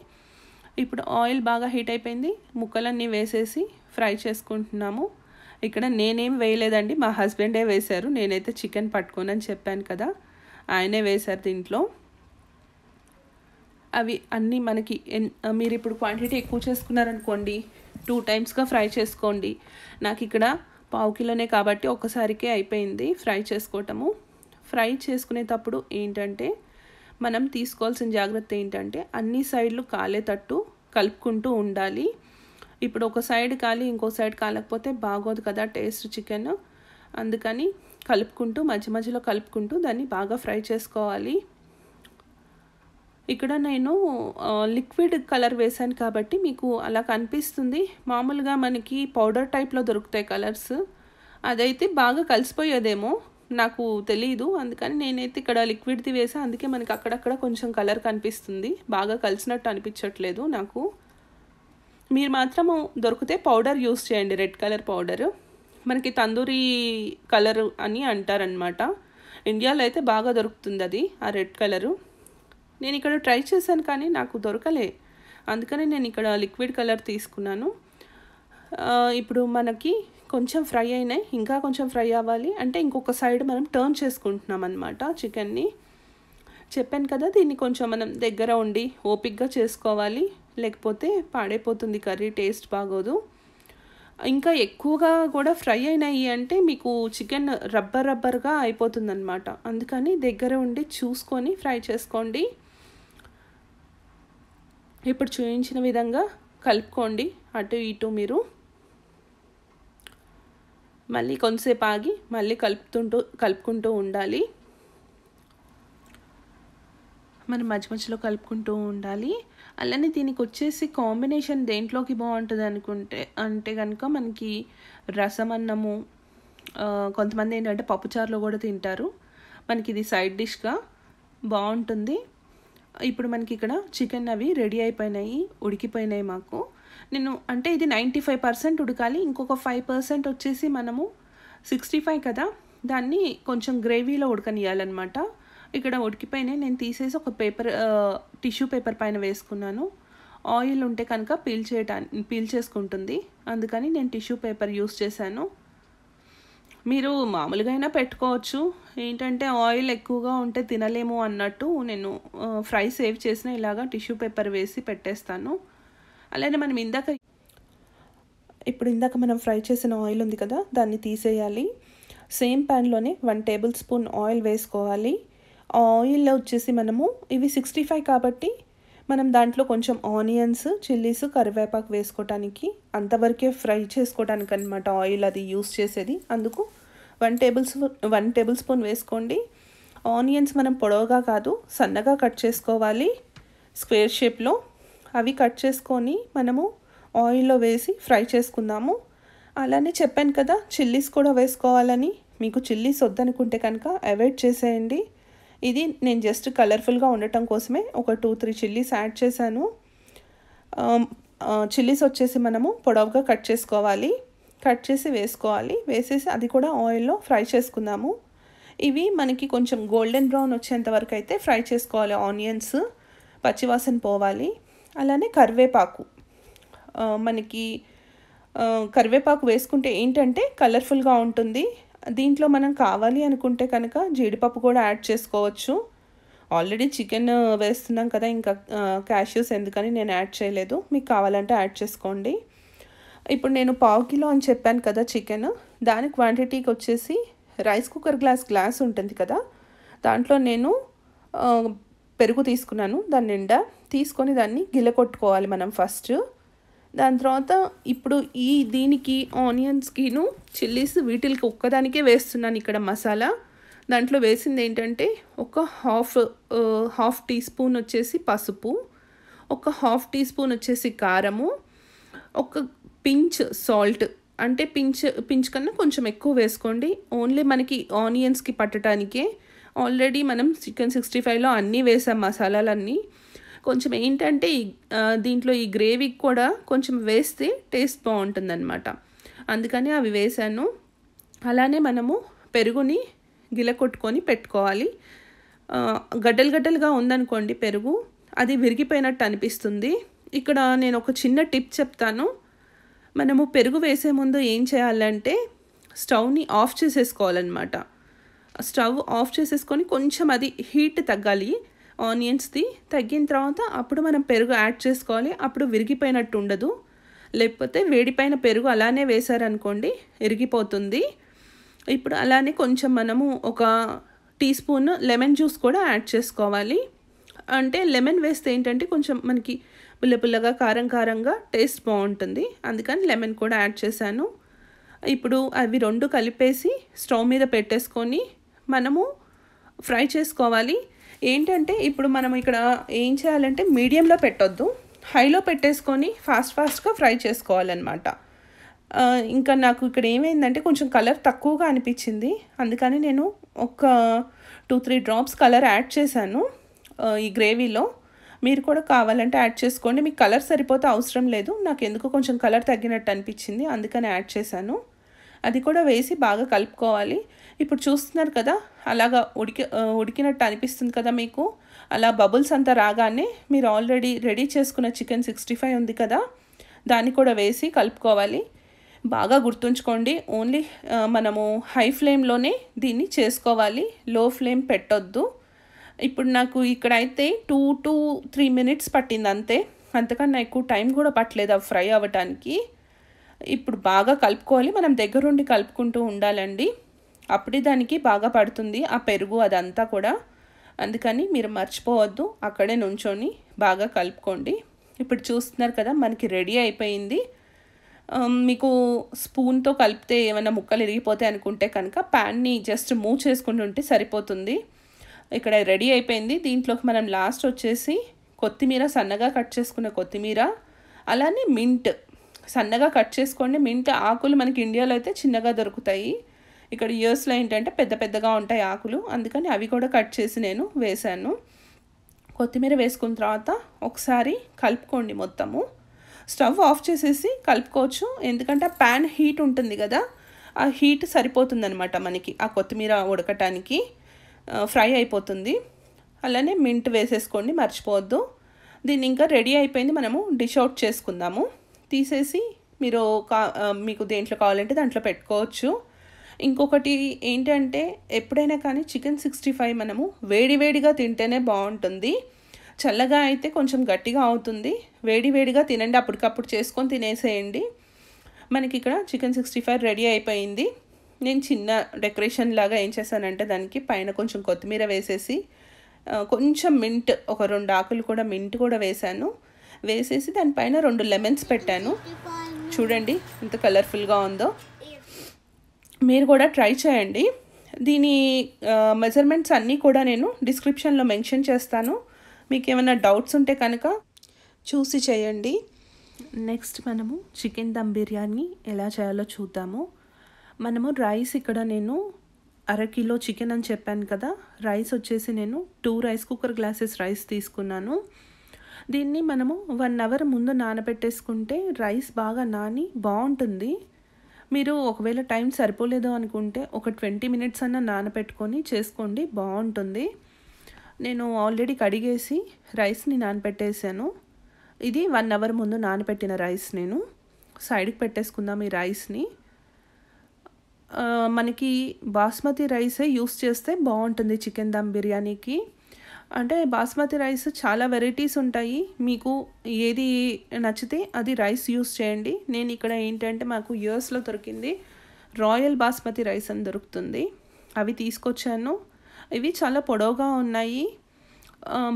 ఇప్పుడు ఆయిల్ బాగా హీట్ అయిపోయింది ముక్కలన్నీ వేసేసి ఫ్రై చేసుకుంటున్నాము ఇక్కడ నేనేం వేయలేదండి మా హస్బెండే వేశారు నేనైతే చికెన్ పట్టుకోనని చెప్పాను కదా ఆయనే వేశారు దీంట్లో అవి అన్నీ మనకి మీరు ఇప్పుడు క్వాంటిటీ ఎక్కువ చేసుకున్నారనుకోండి టూ టైమ్స్గా ఫ్రై చేసుకోండి నాకు ఇక్కడ పావు కిలోనే కాబట్టి ఒక్కసారికే అయిపోయింది ఫ్రై చేసుకోవటము ఫ్రై చేసుకునేటప్పుడు ఏంటంటే మనం తీసుకోవాల్సిన జాగ్రత్త ఏంటంటే అన్ని సైడ్లు కాలేటట్టు కలుపుకుంటూ ఉండాలి ఇప్పుడు ఒక సైడ్ కాలి ఇంకో సైడ్ కాలకపోతే బాగోదు కదా టేస్ట్ చికెన్ అందుకని కలుపుకుంటూ మధ్య మధ్యలో కలుపుకుంటూ దాన్ని బాగా ఫ్రై చేసుకోవాలి ఇక్కడ నేను లిక్విడ్ కలర్ వేశాను కాబట్టి మీకు అలా కనిపిస్తుంది మామూలుగా మనకి పౌడర్ టైప్లో దొరుకుతాయి కలర్స్ అదైతే బాగా కలిసిపోయేదేమో నాకు తెలియదు అందుకని నేనైతే ఇక్కడ లిక్విడ్ది వేసా అందుకే మనకి అక్కడక్కడ కొంచెం కలర్ కనిపిస్తుంది బాగా కలిసినట్టు అనిపించట్లేదు నాకు మీరు మాత్రము దొరికితే పౌడర్ యూస్ చేయండి రెడ్ కలర్ పౌడర్ మనకి తందూరి కలర్ అని అంటారనమాట ఇండియాలో అయితే బాగా దొరుకుతుంది అది ఆ రెడ్ కలరు నేను ఇక్కడ ట్రై చేశాను కానీ నాకు దొరకలే అందుకనే నేను ఇక్కడ లిక్విడ్ కలర్ తీసుకున్నాను ఇప్పుడు మనకి కొంచెం ఫ్రై అయినాయి ఇంకా కొంచెం ఫ్రై అవ్వాలి అంటే ఇంకొక సైడ్ మనం టర్న్ చేసుకుంటున్నాం అనమాట చికెన్ని చెప్పాను కదా దీన్ని కొంచెం మనం దగ్గర ఉండి ఓపిక్గా చేసుకోవాలి లేకపోతే పాడైపోతుంది కర్రీ టేస్ట్ బాగోదు ఇంకా ఎక్కువగా కూడా ఫ్రై అయినాయి అంటే మీకు చికెన్ రబ్బర్ రబ్బర్గా అయిపోతుంది అనమాట అందుకని దగ్గర ఉండి చూసుకొని ఫ్రై చేసుకోండి ఇప్పుడు చూపించిన విధంగా కలుపుకోండి అటు ఇటు మీరు మళ్ళీ కొంతసేపు ఆగి మళ్ళీ కలుపుతుంటూ కలుపుకుంటూ ఉండాలి మనం మధ్య మధ్యలో కలుపుకుంటూ ఉండాలి అలానే దీనికి వచ్చేసి కాంబినేషన్ దేంట్లోకి బాగుంటుంది అనుకుంటే అంటే కనుక మనకి రసం అన్నము కొంతమంది ఏంటంటే పప్పుచారులో కూడా తింటారు మనకి ఇది సైడ్ డిష్గా బాగుంటుంది ఇప్పుడు మనకి ఇక్కడ చికెన్ అవి రెడీ అయిపోయినాయి ఉడికిపోయినాయి మాకు నేను అంటే ఇది నైంటీ ఫైవ్ పర్సెంట్ ఉడకాలి ఇంకొక ఫైవ్ పర్సెంట్ వచ్చేసి మనము సిక్స్టీ ఫైవ్ కదా దాన్ని కొంచెం గ్రేవీలో ఉడకనియాలన్నమాట ఇక్కడ ఉడికిపోయినాయి నేను తీసేసి ఒక పేపర్ టిష్యూ పేపర్ పైన వేసుకున్నాను ఆయిల్ ఉంటే కనుక పీల్ చేయటా పీల్ చేసుకుంటుంది అందుకని నేను టిష్యూ పేపర్ యూస్ చేశాను మీరు మామూలుగా అయినా పెట్టుకోవచ్చు ఏంటంటే ఆయిల్ ఎక్కువగా ఉంటే తినలేము అన్నట్టు నేను ఫ్రై సేవ్ చేసిన ఇలాగా టిష్యూ పేపర్ వేసి పెట్టేస్తాను అలానే మనం ఇందాక ఇప్పుడు ఇందాక మనం ఫ్రై చేసిన ఆయిల్ ఉంది కదా దాన్ని తీసేయాలి సేమ్ ప్యాన్లోనే వన్ టేబుల్ స్పూన్ ఆయిల్ వేసుకోవాలి ఆయిల్లో వచ్చేసి మనము ఇవి సిక్స్టీ ఫైవ్ కాబట్టి మనం దాంట్లో కొంచెం ఆనియన్స్ చిల్లీస్ కరివేపాకు వేసుకోవటానికి అంతవరకే ఫ్రై చేసుకోవడానికి అనమాట ఆయిల్ అది యూస్ చేసేది అందుకు one tablespoon one tablespoon వేసుకోండి ఆనియన్స్ మనం పొడవుగా కాదు సన్నగా కట్ చేసుకోవాలి స్క్వేర్ షేప్లో అవి కట్ చేసుకొని మనము ఆయిల్లో వేసి ఫ్రై చేసుకుందాము అలానే చెప్పాను కదా చిల్లీస్ కూడా వేసుకోవాలని మీకు చిల్లీస్ వద్దనుకుంటే కనుక అవాయిడ్ చేసేయండి ఇది నేను జస్ట్ కలర్ఫుల్గా ఉండటం కోసమే ఒక టూ త్రీ చిల్లీస్ యాడ్ చేశాను చిల్లీస్ వచ్చేసి మనము పొడవుగా కట్ చేసుకోవాలి కట్ చేసి వేసుకోవాలి వేసేసి అది కూడా ఆయిల్లో ఫ్రై చేసుకుందాము ఇవి మనకి కొంచెం గోల్డెన్ బ్రౌన్ వచ్చేంత వరకు అయితే ఫ్రై చేసుకోవాలి ఆనియన్స్ పచ్చివాసన పోవాలి అలానే కరివేపాకు మనకి కరివేపాకు వేసుకుంటే ఏంటంటే కలర్ఫుల్గా ఉంటుంది దీంట్లో మనం కావాలి అనుకుంటే కనుక జీడిపప్పు కూడా యాడ్ చేసుకోవచ్చు ఆల్రెడీ చికెన్ uh, వేస్తున్నాం కదా ఇంకా క్యాష్యూస్ uh, ఎందుకని నేను యాడ్ చేయలేదు మీకు కావాలంటే యాడ్ చేసుకోండి ఇప్పుడు నేను పావు కిలో అని చెప్పాను కదా చికెన్ దాని క్వాంటిటీకి వచ్చేసి రైస్ కుక్కర్ గ్లాస్ గ్లాస్ ఉంటుంది కదా దాంట్లో నేను uh, పెరుగు తీసుకున్నాను దాని నిండా తీసుకొని దాన్ని గిల్ల కొట్టుకోవాలి మనం ఫస్ట్ దాని తర్వాత ఇప్పుడు ఈ దీనికి ఆనియన్స్కిను చిల్లీస్ వీటికి ఒక్కదానికే వేస్తున్నాను ఇక్కడ మసాలా దాంట్లో వేసింది ఏంటంటే ఒక హాఫ్ హాఫ్ టీ స్పూన్ వచ్చేసి పసుపు ఒక హాఫ్ టీ స్పూన్ వచ్చేసి కారము ఒక పించ్ సాల్ట్ అంటే పించ్ పించ్ కన్నా కొంచెం ఎక్కువ వేసుకోండి ఓన్లీ మనకి ఆనియన్స్కి పట్టడానికే ఆల్రెడీ మనం చికెన్ సిక్స్టీ ఫైవ్లో అన్నీ వేసాం మసాలాలన్నీ కొంచెం ఏంటంటే దీంట్లో ఈ గ్రేవీకి కూడా కొంచెం వేస్తే టేస్ట్ అనమాట అందుకని అవి వేసాను అలానే మనము పెరుగుని గిల కొట్టుకొని పెట్టుకోవాలి గడ్డలు గడ్డలుగా ఉందనుకోండి పెరుగు అది విరిగిపోయినట్టు అనిపిస్తుంది ఇక్కడ నేను ఒక చిన్న టిప్ చెప్తాను మనము పెరుగు వేసే ముందు ఏం చేయాలంటే స్టవ్ని ఆఫ్ చేసేసుకోవాలన్నమాట స్టవ్ ఆఫ్ చేసేసుకొని కొంచెం అది హీట్ తగ్గాలి ఆనియన్స్ది తగ్గిన తర్వాత అప్పుడు మనం పెరుగు యాడ్ చేసుకోవాలి అప్పుడు విరిగిపోయినట్టు ఉండదు లేకపోతే వేడిపైన పెరుగు అలానే వేశారనుకోండి ఇరిగిపోతుంది ఇప్పుడు అలానే కొంచెం మనము ఒక టీ స్పూన్ లెమన్ జ్యూస్ కూడా యాడ్ చేసుకోవాలి అంటే లెమన్ వేస్తే ఏంటంటే కొంచెం మనకి పుల్ల పుల్లగా కారం కారంగా టేస్ట్ బాగుంటుంది అందుకని లెమన్ కూడా యాడ్ చేశాను ఇప్పుడు అవి రెండు కలిపేసి స్టవ్ మీద పెట్టేసుకొని మనము ఫ్రై చేసుకోవాలి ఏంటంటే ఇప్పుడు మనం ఇక్కడ ఏం చేయాలంటే మీడియంలో పెట్టొద్దు హైలో పెట్టేసుకొని ఫాస్ట్ ఫాస్ట్గా ఫ్రై చేసుకోవాలన్నమాట ఇంకా నాకు ఇక్కడ ఏమైందంటే కొంచెం కలర్ తక్కువగా అనిపించింది అందుకని నేను ఒక two three drops colour add చేశాను ఈ గ్రేవీలో మీరు కూడా కావాలంటే యాడ్ చేసుకోండి మీకు కలర్ సరిపోతే అవసరం లేదు నాకు ఎందుకో కొంచెం కలర్ తగ్గినట్టు అనిపించింది అందుకని యాడ్ చేశాను అది కూడా వేసి బాగా కలుపుకోవాలి ఇప్పుడు చూస్తున్నారు కదా అలాగా ఉడికి ఉడికినట్టు అనిపిస్తుంది కదా మీకు అలా బబుల్స్ అంతా రాగానే మీరు ఆల్రెడీ రెడీ చేసుకున్న చికెన్ సిక్స్టీ ఫైవ్ ఉంది కదా దాన్ని కూడా వేసి కలుపుకోవాలి బాగా గుర్తుంచుకోండి ఓన్లీ మనము హై ఫ్లేమ్లోనే దీన్ని చేసుకోవాలి లో ఫ్లేమ్ పెట్టొద్దు ఇప్పుడు నాకు ఇక్కడైతే టూ టు త్రీ మినిట్స్ పట్టింది అంతే అంతకన్నా ఎక్కువ టైం కూడా పట్టలేదు ఆ ఫ్రై అవ్వటానికి ఇప్పుడు బాగా కలుపుకోవాలి మనం దగ్గరుండి కలుపుకుంటూ ఉండాలండి అప్పుడే దానికి బాగా పడుతుంది ఆ పెరుగు అదంతా కూడా అందుకని మీరు మర్చిపోవద్దు అక్కడే నుంచొని బాగా కలుపుకోండి ఇప్పుడు చూస్తున్నారు కదా మనకి రెడీ అయిపోయింది మీకు స్పూన్తో కలిపితే ఏమైనా ముక్కలు ఇరిగిపోతాయి అనుకుంటే కనుక ప్యాన్ని జస్ట్ మూవ్ చేసుకుంటుంటే సరిపోతుంది ఇక్కడ రెడీ అయిపోయింది దీంట్లోకి మనం లాస్ట్ వచ్చేసి కొత్తిమీర సన్నగా కట్ చేసుకున్న కొత్తిమీర అలానే మింట్ సన్నగా కట్ చేసుకోండి మింట్ ఆకులు మనకి ఇండియాలో అయితే చిన్నగా దొరుకుతాయి ఇక్కడ ఇయర్స్లో ఏంటంటే పెద్ద పెద్దగా ఉంటాయి ఆకులు అందుకని అవి కూడా కట్ చేసి నేను వేశాను కొత్తిమీర వేసుకున్న తర్వాత ఒకసారి కలుపుకోండి మొత్తము స్టవ్ ఆఫ్ చేసేసి కలుపుకోవచ్చు ఎందుకంటే ఆ ప్యాన్ హీట్ ఉంటుంది కదా ఆ హీట్ సరిపోతుందనమాట మనకి ఆ కొత్తిమీర ఉడకటానికి ఫ్రై అయిపోతుంది అలానే మింట్ వేసేసుకోండి మర్చిపోవద్దు దీన్ని ఇంకా రెడీ అయిపోయింది మనము డిష్ అవుట్ చేసుకుందాము తీసేసి మీరు కా మీకు దేంట్లో కావాలంటే దాంట్లో పెట్టుకోవచ్చు ఇంకొకటి ఏంటంటే ఎప్పుడైనా కానీ చికెన్ సిక్స్టీ ఫైవ్ మనము వేడివేడిగా తింటేనే బాగుంటుంది చల్లగా అయితే కొంచెం గట్టిగా అవుతుంది వేడివేడిగా తినండి అప్పటికప్పుడు చేసుకొని తినేసేయండి మనకి ఇక్కడ చికెన్ సిక్స్టీ ఫైవ్ రెడీ అయిపోయింది నేను చిన్న డెకరేషన్ లాగా ఏం చేశానంటే దానికి పైన కొంచెం కొత్తిమీర వేసేసి కొంచెం మింట్ ఒక రెండు ఆకులు కూడా మింట్ కూడా వేశాను వేసేసి దానిపైన రెండు లెమన్స్ పెట్టాను చూడండి ఎంత కలర్ఫుల్గా ఉందో మీరు కూడా ట్రై చేయండి దీని మెజర్మెంట్స్ అన్నీ కూడా నేను డిస్క్రిప్షన్లో మెన్షన్ చేస్తాను మీకు ఏమైనా డౌట్స్ ఉంటే కనుక చూసి చేయండి నెక్స్ట్ మనము చికెన్ దమ్ బిర్యానీ ఎలా చేయాలో చూద్దాము మనము రైస్ ఇక్కడ నేను అరకిలో చికెన్ అని చెప్పాను కదా రైస్ వచ్చేసి నేను two rice cooker glasses rice తీసుకున్నాను దీన్ని మనము వన్ అవర్ ముందు నానబెట్టేసుకుంటే రైస్ బాగా నాని బాగుంటుంది మీరు ఒకవేళ టైం సరిపోలేదు అనుకుంటే ఒక ట్వంటీ మినిట్స్ అన్న నానపెట్టుకొని చేసుకోండి బాగుంటుంది నేను ఆల్రెడీ కడిగేసి రైస్ని నానపెట్టేశాను ఇది వన్ అవర్ ముందు నానపెట్టిన రైస్ నేను సైడ్కి పెట్టేసుకుందాం ఈ రైస్ని మనకి బాస్మతి రైసే యూస్ చేస్తే బాగుంటుంది చికెన్ దమ్ బిర్యానీకి అంటే బాస్మతి రైస్ చాలా వెరైటీస్ ఉంటాయి మీకు ఏది నచ్చితే అది రైస్ యూస్ చేయండి నేను ఇక్కడ ఏంటంటే మాకు యూఎస్లో దొరికింది రాయల్ బాస్మతి రైస్ అని దొరుకుతుంది అవి తీసుకొచ్చాను ఇవి చాలా పొడవుగా ఉన్నాయి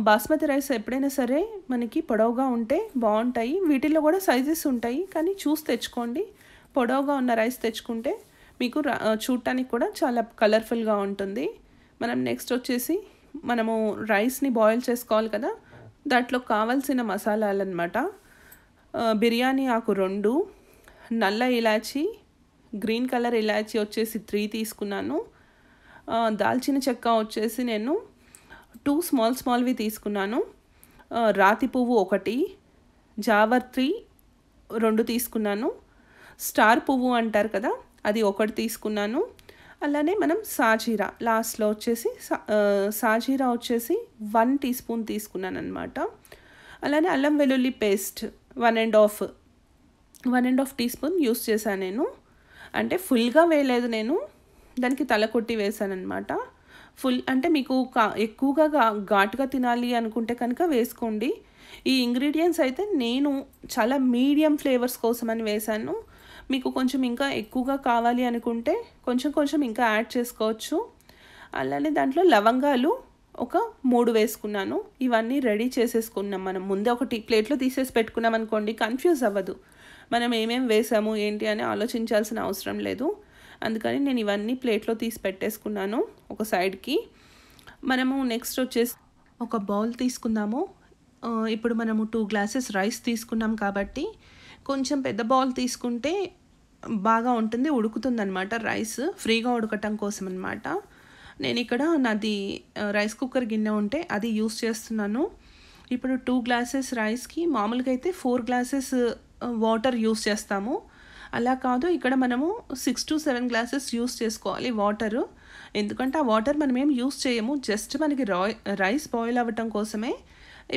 బాస్మతి రైస్ ఎప్పుడైనా సరే మనకి పొడవుగా ఉంటే బాగుంటాయి వీటిల్లో కూడా సైజెస్ ఉంటాయి కానీ చూసి తెచ్చుకోండి పొడవుగా ఉన్న రైస్ తెచ్చుకుంటే మీకు చూడటానికి కూడా చాలా కలర్ఫుల్గా ఉంటుంది మనం నెక్స్ట్ వచ్చేసి మనము రైస్ని బాయిల్ చేసుకోవాలి కదా దాంట్లో కావాల్సిన మసాలాలు అనమాట బిర్యానీ ఆకు రెండు నల్ల ఇలాచి గ్రీన్ కలర్ ఇలాచీ వచ్చేసి త్రీ తీసుకున్నాను దాల్చిన చెక్క వచ్చేసి నేను టూ స్మాల్ స్మాల్వి తీసుకున్నాను రాతి పువ్వు ఒకటి త్రీ రెండు తీసుకున్నాను స్టార్ పువ్వు అంటారు కదా అది ఒకటి తీసుకున్నాను అలానే మనం సాజీరా లాస్ట్లో వచ్చేసి సాజీరా వచ్చేసి వన్ టీ స్పూన్ తీసుకున్నాను అనమాట అలానే అల్లం వెల్లుల్లి paste one and half one and half teaspoon use చేశాను నేను అంటే ఫుల్గా వేయలేదు నేను దానికి తల కొట్టి వేసాను అనమాట ఫుల్ అంటే మీకు కా ఎక్కువగా ఘాటుగా తినాలి అనుకుంటే కనుక వేసుకోండి ఈ ఇంగ్రీడియంట్స్ అయితే నేను చాలా మీడియం ఫ్లేవర్స్ కోసం అని వేశాను మీకు కొంచెం ఇంకా ఎక్కువగా కావాలి అనుకుంటే కొంచెం కొంచెం ఇంకా యాడ్ చేసుకోవచ్చు అలానే దాంట్లో లవంగాలు ఒక మూడు వేసుకున్నాను ఇవన్నీ రెడీ చేసేసుకున్నాం మనం ముందే ఒకటి ప్లేట్లో తీసేసి పెట్టుకున్నాం అనుకోండి కన్ఫ్యూజ్ అవ్వదు మనం ఏమేమి వేసాము ఏంటి అని ఆలోచించాల్సిన అవసరం లేదు అందుకని నేను ఇవన్నీ ప్లేట్లో తీసి పెట్టేసుకున్నాను ఒక సైడ్కి మనము నెక్స్ట్ వచ్చేసి ఒక బౌల్ తీసుకుందాము ఇప్పుడు మనము టూ గ్లాసెస్ రైస్ తీసుకున్నాం కాబట్టి కొంచెం పెద్ద బౌల్ తీసుకుంటే బాగా ఉంటుంది ఉడుకుతుందనమాట రైస్ ఫ్రీగా ఉడకటం కోసం అనమాట నేను ఇక్కడ నాది రైస్ కుక్కర్ గిన్నె ఉంటే అది యూస్ చేస్తున్నాను ఇప్పుడు టూ గ్లాసెస్ రైస్కి మామూలుగా అయితే ఫోర్ గ్లాసెస్ వాటర్ యూస్ చేస్తాము అలా కాదు ఇక్కడ మనము six to seven glasses use చేసుకోవాలి వాటరు ఎందుకంటే ఆ వాటర్ మనం ఏం యూస్ చేయము జస్ట్ మనకి రైస్ బాయిల్ అవ్వటం కోసమే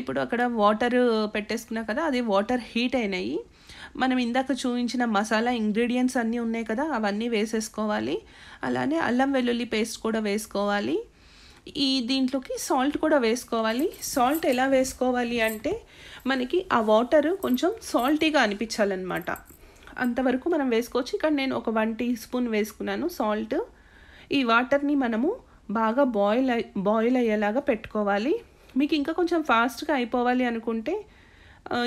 ఇప్పుడు అక్కడ వాటర్ పెట్టేసుకున్నా కదా అది వాటర్ హీట్ అయినాయి మనం ఇందాక చూపించిన మసాలా ఇంగ్రీడియంట్స్ అన్నీ ఉన్నాయి కదా అవన్నీ వేసేసుకోవాలి అలానే అల్లం వెల్లుల్లి పేస్ట్ కూడా వేసుకోవాలి ఈ దీంట్లోకి సాల్ట్ కూడా వేసుకోవాలి సాల్ట్ ఎలా వేసుకోవాలి అంటే మనకి ఆ వాటర్ కొంచెం సాల్టీగా అనిపించాలన్నమాట అంతవరకు మనం వేసుకోవచ్చు ఇక్కడ నేను ఒక వన్ టీ స్పూన్ వేసుకున్నాను సాల్ట్ ఈ వాటర్ని మనము బాగా బాయిల్ బాయిల్ అయ్యేలాగా పెట్టుకోవాలి మీకు ఇంకా కొంచెం ఫాస్ట్గా అయిపోవాలి అనుకుంటే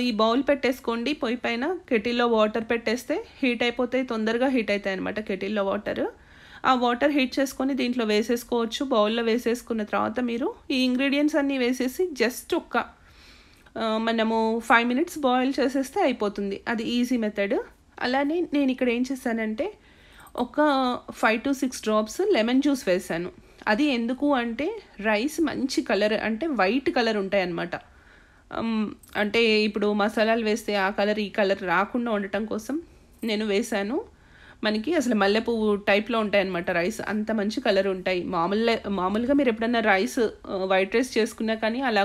ఈ బౌల్ పెట్టేసుకోండి పొయ్యి పైన కెటిల్లో వాటర్ పెట్టేస్తే హీట్ అయిపోతాయి తొందరగా హీట్ అవుతాయి అనమాట కెటిల్లో వాటర్ ఆ వాటర్ హీట్ చేసుకొని దీంట్లో వేసేసుకోవచ్చు బౌల్లో వేసేసుకున్న తర్వాత మీరు ఈ ఇంగ్రీడియంట్స్ అన్నీ వేసేసి జస్ట్ ఒక్క మనము ఫైవ్ మినిట్స్ బాయిల్ చేసేస్తే అయిపోతుంది అది ఈజీ మెథడ్ అలానే నేను ఇక్కడ ఏం చేశానంటే ఒక five to six drops lemon juice వేశాను అది ఎందుకు అంటే రైస్ మంచి కలర్ అంటే వైట్ కలర్ అన్నమాట అంటే ఇప్పుడు మసాలాలు వేస్తే ఆ కలర్ ఈ కలర్ రాకుండా ఉండటం కోసం నేను వేశాను మనకి అసలు మల్లెపువ్వు టైప్లో ఉంటాయన్నమాట రైస్ అంత మంచి కలర్ ఉంటాయి మామూలు మామూలుగా మీరు ఎప్పుడన్నా రైస్ వైట్ రైస్ చేసుకున్నా కానీ అలా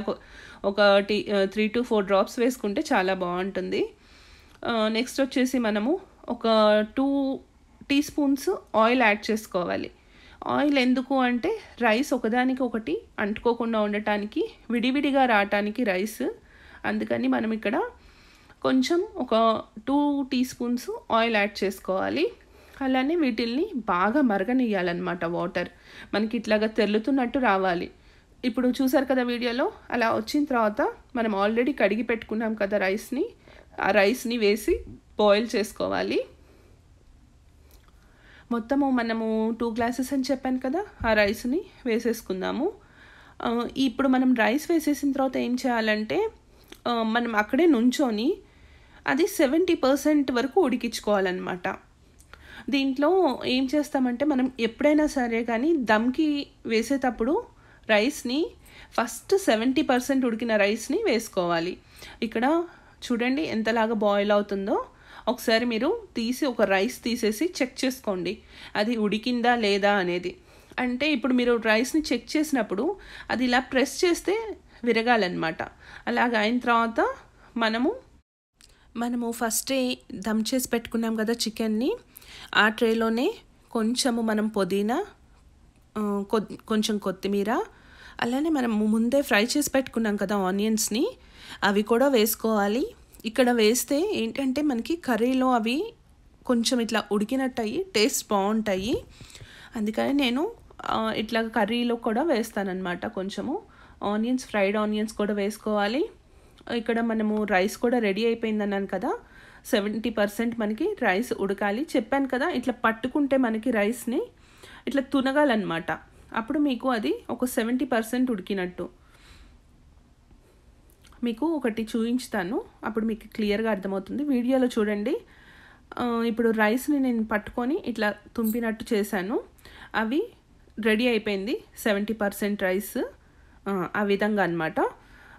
ఒక టీ త్రీ టు ఫోర్ డ్రాప్స్ వేసుకుంటే చాలా బాగుంటుంది నెక్స్ట్ వచ్చేసి మనము ఒక two teaspoons oil add చేసుకోవాలి ఆయిల్ ఎందుకు అంటే రైస్ ఒకదానికి ఒకటి అంటుకోకుండా ఉండటానికి విడివిడిగా రావటానికి రైస్ అందుకని మనం ఇక్కడ కొంచెం ఒక two teaspoons oil add చేసుకోవాలి అలానే వీటిల్ని బాగా మరగనియ్యాలన్నమాట వాటర్ మనకి ఇట్లాగా తెల్లుతున్నట్టు రావాలి ఇప్పుడు చూసారు కదా వీడియోలో అలా వచ్చిన తర్వాత మనం ఆల్రెడీ కడిగి పెట్టుకున్నాం కదా రైస్ని ఆ రైస్ని వేసి బాయిల్ చేసుకోవాలి మొత్తము మనము టూ గ్లాసెస్ అని చెప్పాను కదా ఆ రైస్ని వేసేసుకుందాము ఇప్పుడు మనం రైస్ వేసేసిన తర్వాత ఏం చేయాలంటే మనం అక్కడే నుంచొని అది సెవెంటీ పర్సెంట్ వరకు ఉడికించుకోవాలన్నమాట దీంట్లో ఏం చేస్తామంటే మనం ఎప్పుడైనా సరే కానీ దమ్కి వేసేటప్పుడు రైస్ని ఫస్ట్ సెవెంటీ పర్సెంట్ ఉడికిన రైస్ని వేసుకోవాలి ఇక్కడ చూడండి ఎంతలాగా బాయిల్ అవుతుందో ఒకసారి మీరు తీసి ఒక రైస్ తీసేసి చెక్ చేసుకోండి అది ఉడికిందా లేదా అనేది అంటే ఇప్పుడు మీరు రైస్ని చెక్ చేసినప్పుడు అది ఇలా ప్రెస్ చేస్తే విరగాలన్నమాట అలాగ అయిన తర్వాత మనము మనము ఫస్టే దమ్ చేసి పెట్టుకున్నాం కదా చికెన్ని ఆ ట్రేలోనే కొంచెము మనం పుదీనా కొంచెం కొత్తిమీర అలానే మనం ముందే ఫ్రై చేసి పెట్టుకున్నాం కదా ఆనియన్స్ని అవి కూడా వేసుకోవాలి ఇక్కడ వేస్తే ఏంటంటే మనకి కర్రీలో అవి కొంచెం ఇట్లా ఉడికినట్టు అయ్యి టేస్ట్ బాగుంటాయి అందుకని నేను ఇట్లా కర్రీలో కూడా వేస్తానన్నమాట కొంచెము ఆనియన్స్ ఫ్రైడ్ ఆనియన్స్ కూడా వేసుకోవాలి ఇక్కడ మనము రైస్ కూడా రెడీ అయిపోయింది అన్నాను కదా సెవెంటీ పర్సెంట్ మనకి రైస్ ఉడకాలి చెప్పాను కదా ఇట్లా పట్టుకుంటే మనకి రైస్ని ఇట్లా తునగాలన్నమాట అప్పుడు మీకు అది ఒక సెవెంటీ పర్సెంట్ ఉడికినట్టు మీకు ఒకటి చూయించుతాను అప్పుడు మీకు క్లియర్గా అర్థమవుతుంది వీడియోలో చూడండి ఇప్పుడు రైస్ని నేను పట్టుకొని ఇట్లా తుంపినట్టు చేశాను అవి రెడీ అయిపోయింది సెవెంటీ పర్సెంట్ రైస్ ఆ విధంగా అనమాట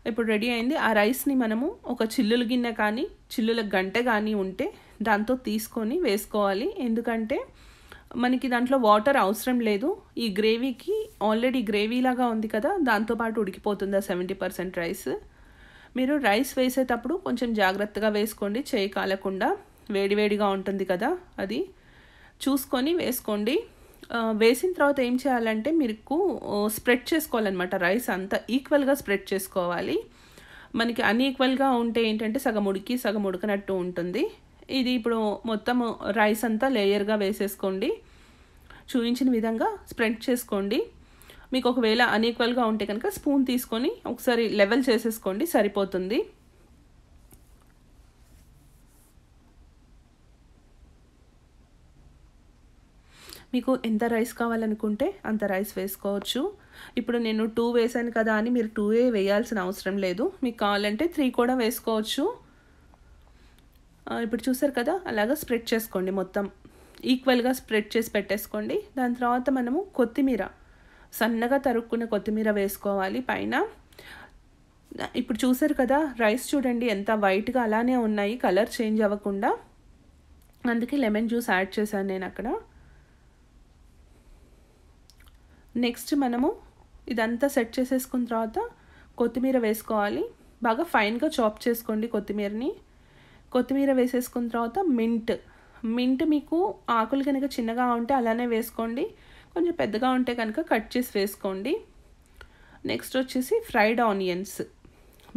ఇప్పుడు రెడీ అయింది ఆ రైస్ని మనము ఒక చిల్లుల గిన్నె కానీ చిల్లుల గంట కానీ ఉంటే దాంతో తీసుకొని వేసుకోవాలి ఎందుకంటే మనకి దాంట్లో వాటర్ అవసరం లేదు ఈ గ్రేవీకి ఆల్రెడీ గ్రేవీలాగా ఉంది కదా దాంతోపాటు ఉడికిపోతుంది ఆ సెవెంటీ పర్సెంట్ రైస్ మీరు రైస్ వేసేటప్పుడు కొంచెం జాగ్రత్తగా వేసుకోండి చేయి కాలకుండా వేడివేడిగా ఉంటుంది కదా అది చూసుకొని వేసుకోండి వేసిన తర్వాత ఏం చేయాలంటే మీకు స్ప్రెడ్ చేసుకోవాలన్నమాట రైస్ అంతా ఈక్వల్గా స్ప్రెడ్ చేసుకోవాలి మనకి అన్ఈక్వల్గా ఉంటే ఏంటంటే సగం ఉడికి సగం ఉడకనట్టు ఉంటుంది ఇది ఇప్పుడు మొత్తం రైస్ అంతా లేయర్గా వేసేసుకోండి చూపించిన విధంగా స్ప్రెడ్ చేసుకోండి మీకు ఒకవేళ అన్ఈక్వల్గా ఉంటే కనుక స్పూన్ తీసుకొని ఒకసారి లెవెల్ చేసేసుకోండి సరిపోతుంది మీకు ఎంత రైస్ కావాలనుకుంటే అంత రైస్ వేసుకోవచ్చు ఇప్పుడు నేను టూ వేసాను కదా అని మీరు టూ ఏ వేయాల్సిన అవసరం లేదు మీకు కావాలంటే త్రీ కూడా వేసుకోవచ్చు ఇప్పుడు చూసారు కదా అలాగా స్ప్రెడ్ చేసుకోండి మొత్తం ఈక్వల్గా స్ప్రెడ్ చేసి పెట్టేసుకోండి దాని తర్వాత మనము కొత్తిమీర సన్నగా తరుక్కున్న కొత్తిమీర వేసుకోవాలి పైన ఇప్పుడు చూసారు కదా రైస్ చూడండి ఎంత వైట్గా అలానే ఉన్నాయి కలర్ చేంజ్ అవ్వకుండా అందుకే లెమన్ జ్యూస్ యాడ్ చేశాను నేను అక్కడ నెక్స్ట్ మనము ఇదంతా సెట్ చేసేసుకున్న తర్వాత కొత్తిమీర వేసుకోవాలి బాగా ఫైన్గా చాప్ చేసుకోండి కొత్తిమీరని కొత్తిమీర వేసేసుకున్న తర్వాత మింట్ మింట్ మీకు ఆకులు కనుక చిన్నగా ఉంటే అలానే వేసుకోండి కొంచెం పెద్దగా ఉంటే కనుక కట్ చేసి వేసుకోండి నెక్స్ట్ వచ్చేసి ఫ్రైడ్ ఆనియన్స్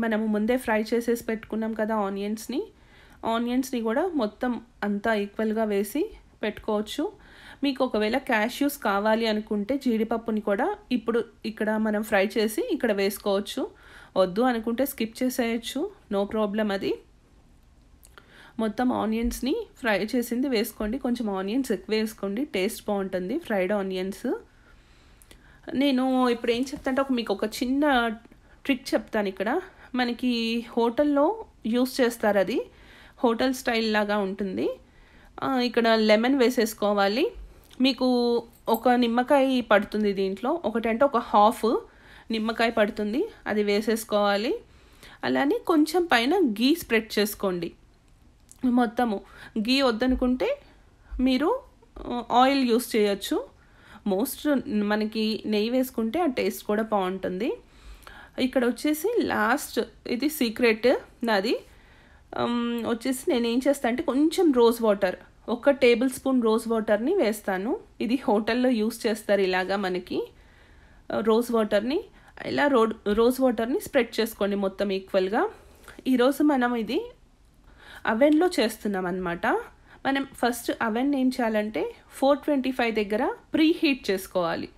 మనము ముందే ఫ్రై చేసేసి పెట్టుకున్నాం కదా ఆనియన్స్ని ఆనియన్స్ని కూడా మొత్తం అంతా ఈక్వల్గా వేసి పెట్టుకోవచ్చు మీకు ఒకవేళ క్యాష్యూస్ కావాలి అనుకుంటే జీడిపప్పుని కూడా ఇప్పుడు ఇక్కడ మనం ఫ్రై చేసి ఇక్కడ వేసుకోవచ్చు వద్దు అనుకుంటే స్కిప్ చేసేయచ్చు నో ప్రాబ్లం అది మొత్తం ఆనియన్స్ని ఫ్రై చేసింది వేసుకోండి కొంచెం ఆనియన్స్ ఎక్కువ వేసుకోండి టేస్ట్ బాగుంటుంది ఫ్రైడ్ ఆనియన్స్ నేను ఇప్పుడు ఏం చెప్తాంటే ఒక మీకు ఒక చిన్న ట్రిక్ చెప్తాను ఇక్కడ మనకి హోటల్లో యూస్ చేస్తారు అది హోటల్ స్టైల్ లాగా ఉంటుంది ఇక్కడ లెమన్ వేసేసుకోవాలి మీకు ఒక నిమ్మకాయ పడుతుంది దీంట్లో ఒకటంటే ఒక హాఫ్ నిమ్మకాయ పడుతుంది అది వేసేసుకోవాలి అలానే కొంచెం పైన గీ స్ప్రెడ్ చేసుకోండి మొత్తము గీ వద్దనుకుంటే మీరు ఆయిల్ యూస్ చేయొచ్చు మోస్ట్ మనకి నెయ్యి వేసుకుంటే ఆ టేస్ట్ కూడా బాగుంటుంది ఇక్కడ వచ్చేసి లాస్ట్ ఇది సీక్రెట్ నాది వచ్చేసి నేను ఏం చేస్తాను అంటే కొంచెం రోజ్ వాటర్ ఒక టేబుల్ స్పూన్ రోజ్ వాటర్ని వేస్తాను ఇది హోటల్లో యూస్ చేస్తారు ఇలాగా మనకి రోజ్ వాటర్ని ఇలా రోడ్ రోజ్ వాటర్ని స్ప్రెడ్ చేసుకోండి మొత్తం ఈక్వల్గా ఈరోజు మనం ఇది అవెన్లో చేస్తున్నాం అనమాట మనం ఫస్ట్ అవెన్ ఏం చేయాలంటే ఫోర్ ట్వంటీ ఫైవ్ దగ్గర ప్రీ హీట్ చేసుకోవాలి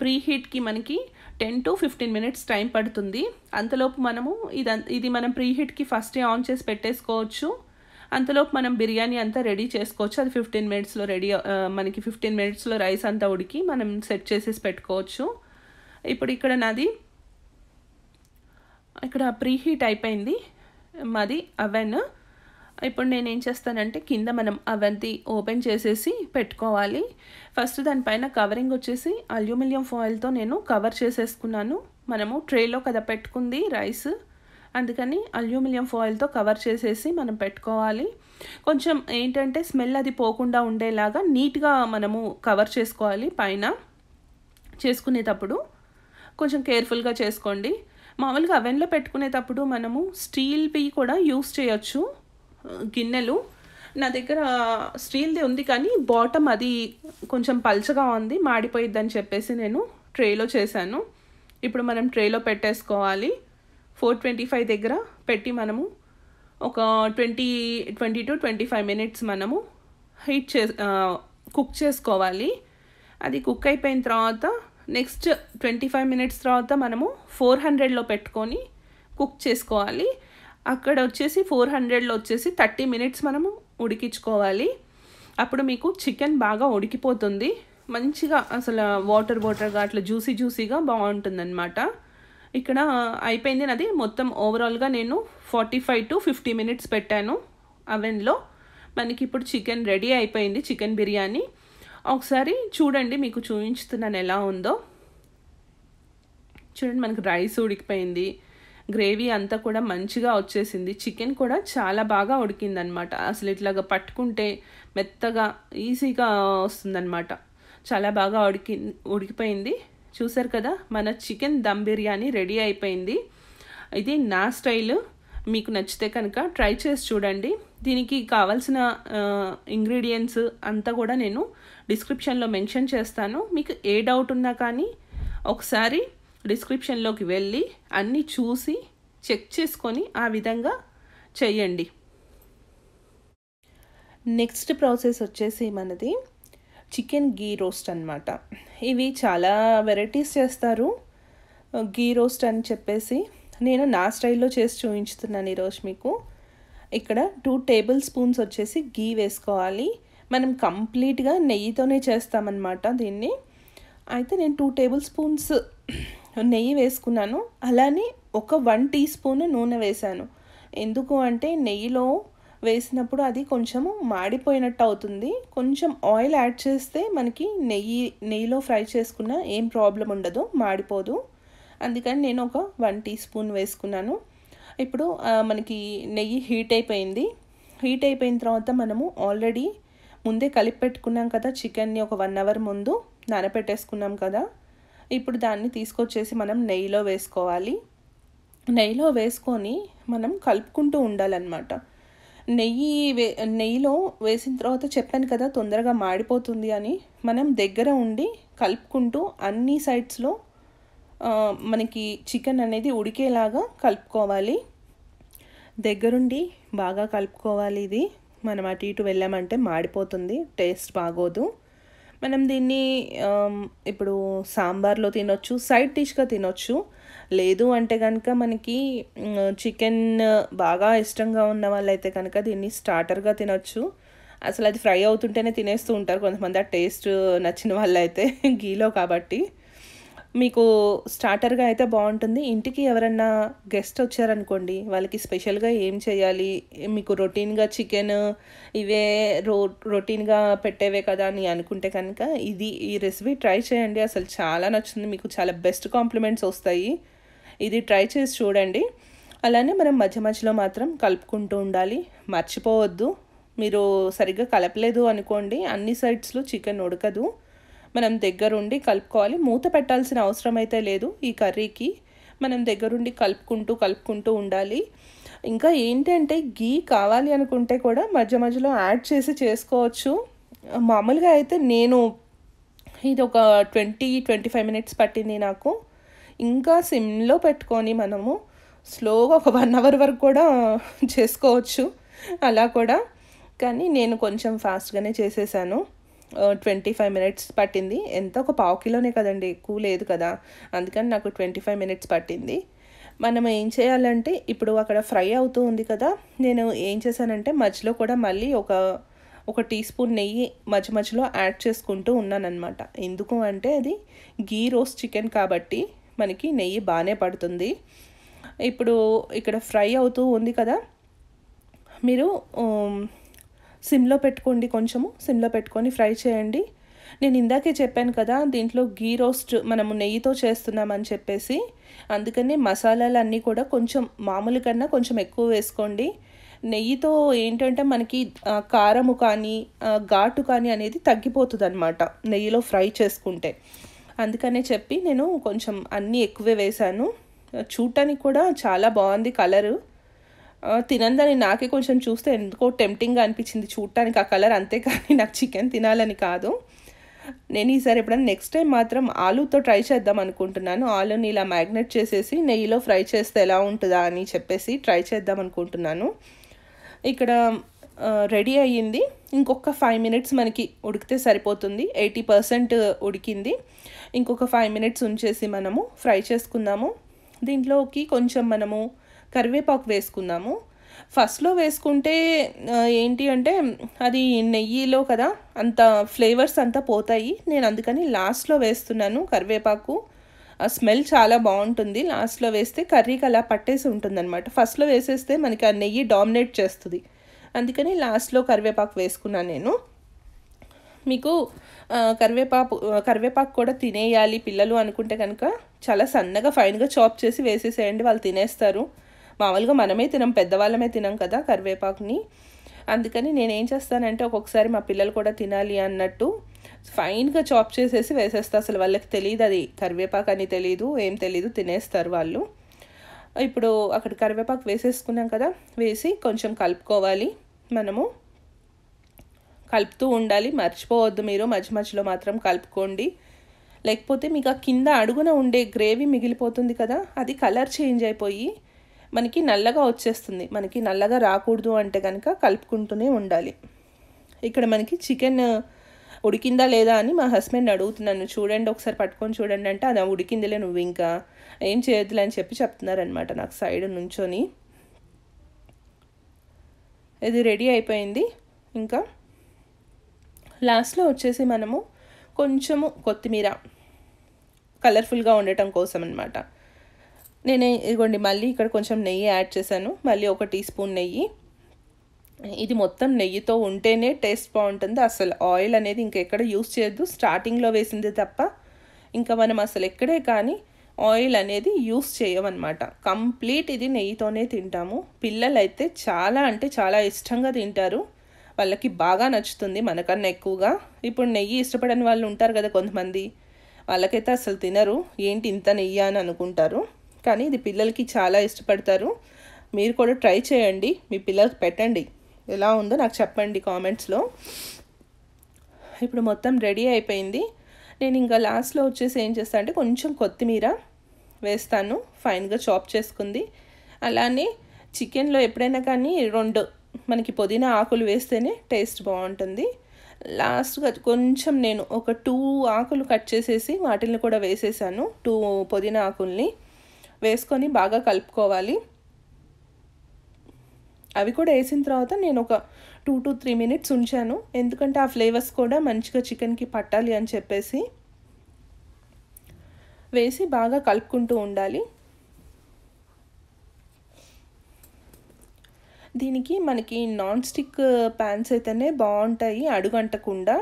ప్రీ హీట్కి మనకి ten to fifteen minutes time పడుతుంది అంతలోపు మనము ఇది ఇది మనం ప్రీ హీట్కి ఫస్టే ఆన్ చేసి పెట్టేసుకోవచ్చు అంతలోపు మనం బిర్యానీ అంతా రెడీ చేసుకోవచ్చు అది ఫిఫ్టీన్ మినిట్స్లో రెడీ మనకి ఫిఫ్టీన్ మినిట్స్లో రైస్ అంతా ఉడికి మనం సెట్ చేసేసి పెట్టుకోవచ్చు ఇప్పుడు ఇక్కడ నాది ఇక్కడ ప్రీ హీట్ అయిపోయింది మాది అవెన్ ఇప్పుడు నేను ఏం చేస్తానంటే కింద మనం అవంతి ఓపెన్ చేసేసి పెట్టుకోవాలి ఫస్ట్ దానిపైన కవరింగ్ వచ్చేసి అల్యూమినియం ఫాయిల్తో నేను కవర్ చేసేసుకున్నాను మనము ట్రేలో కదా పెట్టుకుంది రైస్ అందుకని అల్యూమినియం ఫాయిల్తో కవర్ చేసేసి మనం పెట్టుకోవాలి కొంచెం ఏంటంటే స్మెల్ అది పోకుండా ఉండేలాగా నీట్గా మనము కవర్ చేసుకోవాలి పైన చేసుకునేటప్పుడు కొంచెం కేర్ఫుల్గా చేసుకోండి మామూలుగా అవెన్లో పెట్టుకునేటప్పుడు మనము స్టీల్వి కూడా యూస్ చేయొచ్చు గిన్నెలు నా దగ్గర స్టీల్ది ఉంది కానీ బాటమ్ అది కొంచెం పల్చగా ఉంది మాడిపోయిద్దని చెప్పేసి నేను ట్రేలో చేశాను ఇప్పుడు మనం ట్రేలో పెట్టేసుకోవాలి ఫోర్ ట్వంటీ ఫైవ్ దగ్గర పెట్టి మనము ఒక twenty twenty to twenty five minutes మనము హీట్ చే కుక్ చేసుకోవాలి అది కుక్ అయిపోయిన తర్వాత నెక్స్ట్ ట్వంటీ ఫైవ్ మినిట్స్ తర్వాత మనము ఫోర్ హండ్రెడ్లో పెట్టుకొని కుక్ చేసుకోవాలి అక్కడ వచ్చేసి ఫోర్ హండ్రెడ్లో వచ్చేసి థర్టీ మినిట్స్ మనము ఉడికించుకోవాలి అప్పుడు మీకు చికెన్ బాగా ఉడికిపోతుంది మంచిగా అసలు వాటర్ వాటర్గా అట్లా జ్యూసీ జ్యూసీగా బాగుంటుంది అనమాట ఇక్కడ అయిపోయింది నాది మొత్తం ఓవరాల్గా నేను forty five to fifty minutes పెట్టాను అవెన్లో మనకి ఇప్పుడు చికెన్ రెడీ అయిపోయింది చికెన్ బిర్యానీ ఒకసారి చూడండి మీకు చూపించుతున్నాను ఎలా ఉందో చూడండి మనకు రైస్ ఉడికిపోయింది గ్రేవీ అంతా కూడా మంచిగా వచ్చేసింది చికెన్ కూడా చాలా బాగా ఉడికిందనమాట అసలు ఇట్లాగా పట్టుకుంటే మెత్తగా ఈజీగా వస్తుందన్నమాట చాలా బాగా ఉడికి ఉడికిపోయింది చూసారు కదా మన చికెన్ దమ్ బిర్యానీ రెడీ అయిపోయింది ఇది నా స్టైల్ మీకు నచ్చితే కనుక ట్రై చేసి చూడండి దీనికి కావలసిన ఇంగ్రీడియంట్స్ అంతా కూడా నేను డిస్క్రిప్షన్లో మెన్షన్ చేస్తాను మీకు ఏ డౌట్ ఉన్నా కానీ ఒకసారి డిస్క్రిప్షన్లోకి వెళ్ళి అన్నీ చూసి చెక్ చేసుకొని ఆ విధంగా చేయండి నెక్స్ట్ ప్రాసెస్ వచ్చేసి మనది చికెన్ గీ రోస్ట్ అనమాట ఇవి చాలా వెరైటీస్ చేస్తారు గీ రోస్ట్ అని చెప్పేసి నేను నా స్టైల్లో చేసి చూపించుతున్నాను ఈరోజు మీకు ఇక్కడ టూ టేబుల్ స్పూన్స్ వచ్చేసి గీ వేసుకోవాలి మనం కంప్లీట్గా నెయ్యితోనే చేస్తామన్నమాట దీన్ని అయితే నేను టూ టేబుల్ స్పూన్స్ నెయ్యి వేసుకున్నాను అలానే ఒక వన్ టీ స్పూన్ నూనె వేశాను ఎందుకు అంటే నెయ్యిలో వేసినప్పుడు అది కొంచెము మాడిపోయినట్టు అవుతుంది కొంచెం ఆయిల్ యాడ్ చేస్తే మనకి నెయ్యి నెయ్యిలో ఫ్రై చేసుకున్న ఏం ప్రాబ్లం ఉండదు మాడిపోదు అందుకని నేను ఒక వన్ టీ స్పూన్ వేసుకున్నాను ఇప్పుడు మనకి నెయ్యి హీట్ అయిపోయింది హీట్ అయిపోయిన తర్వాత మనము ఆల్రెడీ ముందే కలిపి పెట్టుకున్నాం కదా చికెన్ని ఒక వన్ అవర్ ముందు నానబెట్టేసుకున్నాం కదా ఇప్పుడు దాన్ని తీసుకొచ్చేసి మనం నెయ్యిలో వేసుకోవాలి నెయ్యిలో వేసుకొని మనం కలుపుకుంటూ ఉండాలన్నమాట నెయ్యి వే నెయ్యిలో వేసిన తర్వాత చెప్పాను కదా తొందరగా మాడిపోతుంది అని మనం దగ్గర ఉండి కలుపుకుంటూ అన్ని సైడ్స్లో మనకి చికెన్ అనేది ఉడికేలాగా కలుపుకోవాలి దగ్గరుండి బాగా కలుపుకోవాలి ఇది మనం అటు ఇటు వెళ్ళామంటే మాడిపోతుంది టేస్ట్ బాగోదు మనం దీన్ని ఇప్పుడు సాంబార్లో తినొచ్చు సైడ్ డిష్గా తినొచ్చు లేదు అంటే కనుక మనకి చికెన్ బాగా ఇష్టంగా ఉన్న వాళ్ళైతే కనుక దీన్ని స్టార్టర్గా తినొచ్చు అసలు అది ఫ్రై అవుతుంటేనే తినేస్తూ ఉంటారు కొంతమంది ఆ టేస్ట్ నచ్చిన అయితే గీలో <laughs> కాబట్టి మీకు స్టార్టర్గా అయితే బాగుంటుంది ఇంటికి ఎవరన్నా గెస్ట్ వచ్చారనుకోండి వాళ్ళకి స్పెషల్గా ఏం చేయాలి మీకు రొటీన్గా చికెన్ ఇవే రో రొటీన్గా పెట్టేవే కదా అని అనుకుంటే కనుక ఇది ఈ రెసిపీ ట్రై చేయండి అసలు చాలా నచ్చింది మీకు చాలా బెస్ట్ కాంప్లిమెంట్స్ వస్తాయి ఇది ట్రై చేసి చూడండి అలానే మనం మధ్య మధ్యలో మాత్రం కలుపుకుంటూ ఉండాలి మర్చిపోవద్దు మీరు సరిగ్గా కలపలేదు అనుకోండి అన్ని సైడ్స్లో చికెన్ ఉడకదు మనం దగ్గరుండి కలుపుకోవాలి మూత పెట్టాల్సిన అవసరం అయితే లేదు ఈ కర్రీకి మనం దగ్గరుండి కలుపుకుంటూ కలుపుకుంటూ ఉండాలి ఇంకా ఏంటంటే గీ కావాలి అనుకుంటే కూడా మధ్య మధ్యలో యాడ్ చేసి చేసుకోవచ్చు మామూలుగా అయితే నేను ఇది ఒక ట్వంటీ ట్వంటీ ఫైవ్ మినిట్స్ పట్టింది నాకు ఇంకా సిమ్లో పెట్టుకొని మనము స్లోగా ఒక వన్ అవర్ వరకు కూడా చేసుకోవచ్చు అలా కూడా కానీ నేను కొంచెం ఫాస్ట్గానే చేసేసాను ట్వంటీ ఫైవ్ మినిట్స్ పట్టింది ఎంత ఒక పావు కిలోనే కదండి ఎక్కువ లేదు కదా అందుకని నాకు ట్వంటీ ఫైవ్ మినిట్స్ పట్టింది మనం ఏం చేయాలంటే ఇప్పుడు అక్కడ ఫ్రై అవుతూ ఉంది కదా నేను ఏం చేశానంటే మధ్యలో కూడా మళ్ళీ ఒక ఒక టీ స్పూన్ నెయ్యి మధ్య మధ్యలో యాడ్ చేసుకుంటూ ఉన్నానన్నమాట ఎందుకు అంటే అది గీ రోస్ట్ చికెన్ కాబట్టి మనకి నెయ్యి బాగానే పడుతుంది ఇప్పుడు ఇక్కడ ఫ్రై అవుతూ ఉంది కదా మీరు సిమ్లో పెట్టుకోండి కొంచెము సిమ్లో పెట్టుకొని ఫ్రై చేయండి నేను ఇందాకే చెప్పాను కదా దీంట్లో గీ రోస్ట్ మనము నెయ్యితో చేస్తున్నామని చెప్పేసి అందుకని మసాలాలన్నీ కూడా కొంచెం మామూలు కన్నా కొంచెం ఎక్కువ వేసుకోండి నెయ్యితో ఏంటంటే మనకి కారము కానీ ఘాటు కానీ అనేది తగ్గిపోతుంది అనమాట నెయ్యిలో ఫ్రై చేసుకుంటే అందుకనే చెప్పి నేను కొంచెం అన్నీ ఎక్కువే వేశాను చూడటానికి కూడా చాలా బాగుంది కలరు తినందని నాకే కొంచెం చూస్తే ఎందుకో టెంప్టింగ్గా అనిపించింది చూడటానికి ఆ కలర్ అంతే కానీ నాకు చికెన్ తినాలని కాదు నేను ఈసారి ఎప్పుడైనా నెక్స్ట్ టైం మాత్రం ఆలూతో ట్రై చేద్దాం అనుకుంటున్నాను ఆలూని ఇలా మ్యాగ్నెట్ చేసేసి నెయ్యిలో ఫ్రై చేస్తే ఎలా ఉంటుందా అని చెప్పేసి ట్రై చేద్దాం అనుకుంటున్నాను ఇక్కడ రెడీ అయ్యింది ఇంకొక ఫైవ్ మినిట్స్ మనకి ఉడికితే సరిపోతుంది ఎయిటీ పర్సెంట్ ఉడికింది ఇంకొక ఫైవ్ మినిట్స్ ఉంచేసి మనము ఫ్రై చేసుకుందాము దీంట్లోకి కొంచెం మనము కరివేపాకు వేసుకుందాము ఫస్ట్లో వేసుకుంటే ఏంటి అంటే అది నెయ్యిలో కదా అంత ఫ్లేవర్స్ అంతా పోతాయి నేను అందుకని లాస్ట్లో వేస్తున్నాను కరివేపాకు ఆ స్మెల్ చాలా బాగుంటుంది లాస్ట్లో వేస్తే కర్రీకి అలా పట్టేసి ఉంటుంది అనమాట ఫస్ట్లో వేసేస్తే మనకి ఆ నెయ్యి డామినేట్ చేస్తుంది అందుకని లాస్ట్లో కరివేపాకు వేసుకున్నాను నేను మీకు కరివేపాకు కరివేపాకు కూడా తినేయాలి పిల్లలు అనుకుంటే కనుక చాలా సన్నగా ఫైన్గా చాప్ చేసి వేసేసేయండి వాళ్ళు తినేస్తారు మామూలుగా మనమే తినం పెద్దవాళ్ళమే తినం కదా కరివేపాకుని అందుకని నేను ఏం చేస్తానంటే ఒక్కొక్కసారి మా పిల్లలు కూడా తినాలి అన్నట్టు ఫైన్గా చాప్ చేసేసి వేసేస్తా అసలు వాళ్ళకి తెలియదు అది కరివేపాకు అని తెలీదు ఏం తెలీదు తినేస్తారు వాళ్ళు ఇప్పుడు అక్కడ కరివేపాకు వేసేసుకున్నాం కదా వేసి కొంచెం కలుపుకోవాలి మనము కలుపుతూ ఉండాలి మర్చిపోవద్దు మీరు మధ్య మధ్యలో మాత్రం కలుపుకోండి లేకపోతే మీకు ఆ కింద అడుగున ఉండే గ్రేవీ మిగిలిపోతుంది కదా అది కలర్ చేంజ్ అయిపోయి మనకి నల్లగా వచ్చేస్తుంది మనకి నల్లగా రాకూడదు అంటే కనుక కలుపుకుంటూనే ఉండాలి ఇక్కడ మనకి చికెన్ ఉడికిందా లేదా అని మా హస్బెండ్ అడుగుతున్నాను చూడండి ఒకసారి పట్టుకొని చూడండి అంటే అది ఉడికిందిలే నువ్వు ఇంకా ఏం చేయొద్దులే అని చెప్పి చెప్తున్నారనమాట నాకు సైడ్ నుంచొని ఇది రెడీ అయిపోయింది ఇంకా లాస్ట్లో వచ్చేసి మనము కొంచెము కొత్తిమీర కలర్ఫుల్గా ఉండటం కోసం అనమాట నేను ఇదిగోండి మళ్ళీ ఇక్కడ కొంచెం నెయ్యి యాడ్ చేశాను మళ్ళీ ఒక టీ స్పూన్ నెయ్యి ఇది మొత్తం నెయ్యితో ఉంటేనే టేస్ట్ బాగుంటుంది అసలు ఆయిల్ అనేది ఇంకెక్కడ యూస్ చేయొద్దు స్టార్టింగ్లో వేసింది తప్ప ఇంకా మనం అసలు ఎక్కడే కానీ ఆయిల్ అనేది యూస్ చేయమన్నమాట కంప్లీట్ ఇది నెయ్యితోనే తింటాము పిల్లలైతే చాలా అంటే చాలా ఇష్టంగా తింటారు వాళ్ళకి బాగా నచ్చుతుంది మనకన్నా ఎక్కువగా ఇప్పుడు నెయ్యి ఇష్టపడని వాళ్ళు ఉంటారు కదా కొంతమంది వాళ్ళకైతే అసలు తినరు ఏంటి ఇంత నెయ్యి అని అనుకుంటారు కానీ ఇది పిల్లలకి చాలా ఇష్టపడతారు మీరు కూడా ట్రై చేయండి మీ పిల్లలకి పెట్టండి ఎలా ఉందో నాకు చెప్పండి కామెంట్స్లో ఇప్పుడు మొత్తం రెడీ అయిపోయింది నేను ఇంకా లాస్ట్లో వచ్చేసి ఏం చేస్తాను అంటే కొంచెం కొత్తిమీర వేస్తాను ఫైన్గా చాప్ చేసుకుంది అలానే చికెన్లో ఎప్పుడైనా కానీ రెండు మనకి పుదీనా ఆకులు వేస్తేనే టేస్ట్ బాగుంటుంది లాస్ట్గా కొంచెం నేను ఒక టూ ఆకులు కట్ చేసేసి వాటిని కూడా వేసేసాను టూ పుదీనా ఆకుల్ని వేసుకొని బాగా కలుపుకోవాలి అవి కూడా వేసిన తర్వాత నేను ఒక టూ టు త్రీ మినిట్స్ ఉంచాను ఎందుకంటే ఆ ఫ్లేవర్స్ కూడా మంచిగా చికెన్కి పట్టాలి అని చెప్పేసి వేసి బాగా కలుపుకుంటూ ఉండాలి దీనికి మనకి నాన్ స్టిక్ ప్యాన్స్ అయితేనే బాగుంటాయి అడుగంటకుండా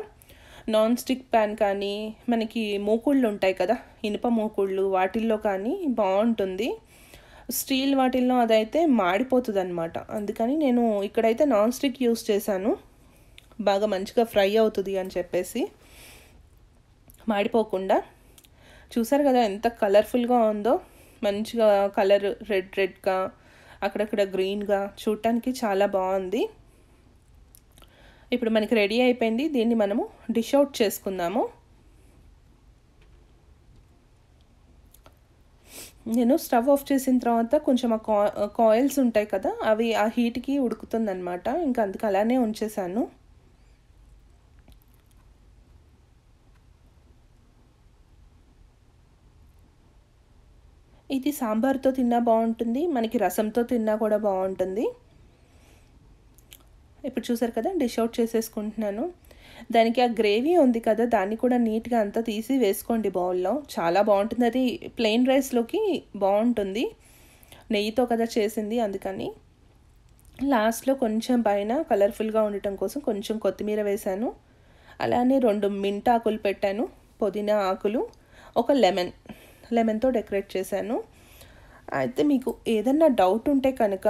నాన్ స్టిక్ ప్యాన్ కానీ మనకి మూకుళ్ళు ఉంటాయి కదా ఇనుప మూకుళ్ళు వాటిల్లో కానీ బాగుంటుంది స్టీల్ వాటిల్లో అదైతే మాడిపోతుంది అనమాట అందుకని నేను ఇక్కడైతే నాన్ స్టిక్ యూస్ చేశాను బాగా మంచిగా ఫ్రై అవుతుంది అని చెప్పేసి మాడిపోకుండా చూసారు కదా ఎంత కలర్ఫుల్గా ఉందో మంచిగా కలర్ రెడ్ రెడ్గా అక్కడక్కడ గ్రీన్గా చూడటానికి చాలా బాగుంది ఇప్పుడు మనకి రెడీ అయిపోయింది దీన్ని మనము డిష్ అవుట్ చేసుకుందాము నేను స్టవ్ ఆఫ్ చేసిన తర్వాత కొంచెం ఆ కాయిల్స్ ఉంటాయి కదా అవి ఆ హీట్కి ఉడుకుతుంది అనమాట ఇంకా అందుకు అలానే ఉంచేసాను ఇది సాంబార్తో తిన్నా బాగుంటుంది మనకి రసంతో తిన్నా కూడా బాగుంటుంది ఇప్పుడు చూసారు కదా డిష్ అవుట్ చేసేసుకుంటున్నాను దానికి ఆ గ్రేవీ ఉంది కదా దాన్ని కూడా నీట్గా అంతా తీసి వేసుకోండి బౌల్లో చాలా బాగుంటుంది అది ప్లెయిన్ రైస్లోకి బాగుంటుంది నెయ్యితో కదా చేసింది అందుకని లాస్ట్లో కొంచెం పైన కలర్ఫుల్గా ఉండటం కోసం కొంచెం కొత్తిమీర వేశాను అలానే రెండు మింట్ ఆకులు పెట్టాను పుదీనా ఆకులు ఒక లెమన్ లెమన్తో డెకరేట్ చేశాను అయితే మీకు ఏదన్నా డౌట్ ఉంటే కనుక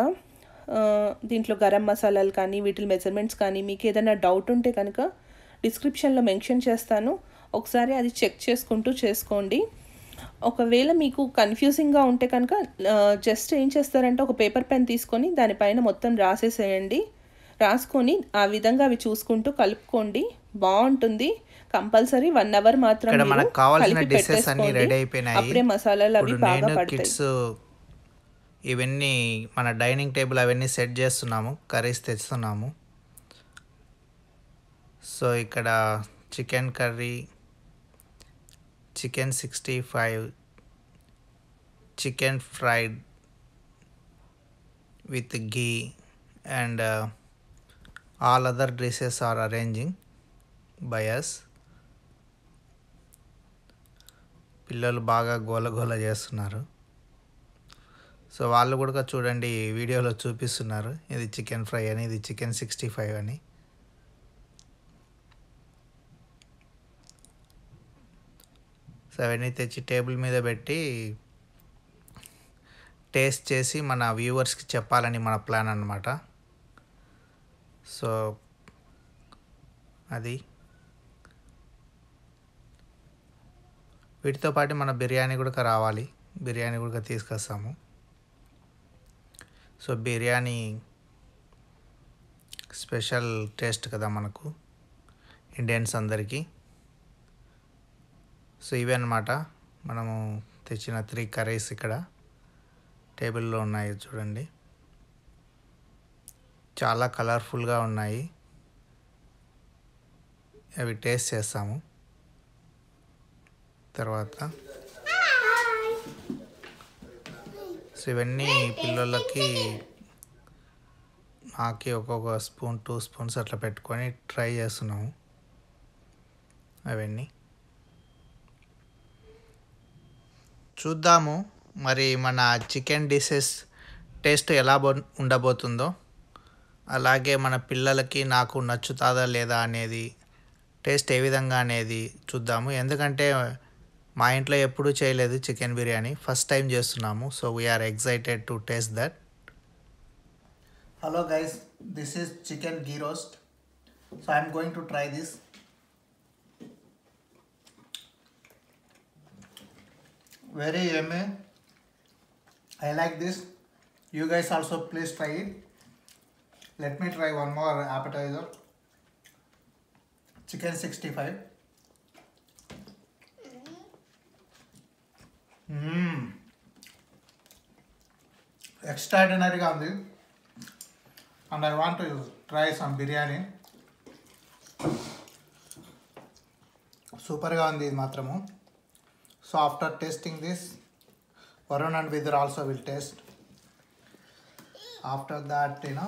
దీంట్లో గరం మసాలాలు కానీ వీటి మెజర్మెంట్స్ కానీ మీకు ఏదైనా డౌట్ ఉంటే కనుక డిస్క్రిప్షన్లో మెన్షన్ చేస్తాను ఒకసారి అది చెక్ చేసుకుంటూ చేసుకోండి ఒకవేళ మీకు కన్ఫ్యూజింగ్గా ఉంటే కనుక జస్ట్ ఏం చేస్తారంటే ఒక పేపర్ పెన్ తీసుకొని దానిపైన మొత్తం రాసేసేయండి రాసుకొని ఆ విధంగా అవి చూసుకుంటూ కలుపుకోండి బాగుంటుంది కంపల్సరీ వన్ అవర్ మాత్రం కలిపి అప్పుడే మసాలాలు అవి బాగా పడతాయి ఇవన్నీ మన డైనింగ్ టేబుల్ అవన్నీ సెట్ చేస్తున్నాము కర్రీస్ తెస్తున్నాము సో ఇక్కడ chicken curry chicken sixty five chicken fried with ghee and uh, all other dishes are arranging బయస్ పిల్లలు బాగా గోలగోల చేస్తున్నారు సో వాళ్ళు కూడా చూడండి వీడియోలో చూపిస్తున్నారు ఇది చికెన్ ఫ్రై అని ఇది చికెన్ సిక్స్టీ ఫైవ్ అని సో అవన్నీ తెచ్చి టేబుల్ మీద పెట్టి టేస్ట్ చేసి మన వ్యూవర్స్కి చెప్పాలని మన ప్లాన్ అనమాట సో అది వీటితో పాటు మన బిర్యానీ కూడా రావాలి బిర్యానీ కూడా తీసుకొస్తాము సో బిర్యానీ స్పెషల్ టేస్ట్ కదా మనకు ఇండియన్స్ అందరికీ సో ఇవే అనమాట మనము తెచ్చిన త్రీ కర్రీస్ ఇక్కడ టేబుల్లో ఉన్నాయి చూడండి చాలా కలర్ఫుల్గా ఉన్నాయి అవి టేస్ట్ చేస్తాము తర్వాత సో ఇవన్నీ పిల్లలకి నాకే ఒక్కొక్క స్పూన్ టూ స్పూన్స్ అట్లా పెట్టుకొని ట్రై చేస్తున్నాము అవన్నీ చూద్దాము మరి మన చికెన్ డిషెస్ టేస్ట్ ఎలా ఉండబోతుందో అలాగే మన పిల్లలకి నాకు నచ్చుతాదా లేదా అనేది టేస్ట్ ఏ విధంగా అనేది చూద్దాము ఎందుకంటే మా ఇంట్లో ఎప్పుడూ చేయలేదు చికెన్ బిర్యానీ ఫస్ట్ టైం చేస్తున్నాము so we are excited to taste that hello guys this is chicken ghee roast so I'm going to try this very ఎమ్ఏ I like this. You guys also please try it. Let me try one more appetizer. Chicken 65. ఎక్స్ట్రాడినరీగా ఉంది and I want to try some biryani సూపర్గా ఉంది ఇది మాత్రము so after tasting this Varun and విదర్ also will taste after that you know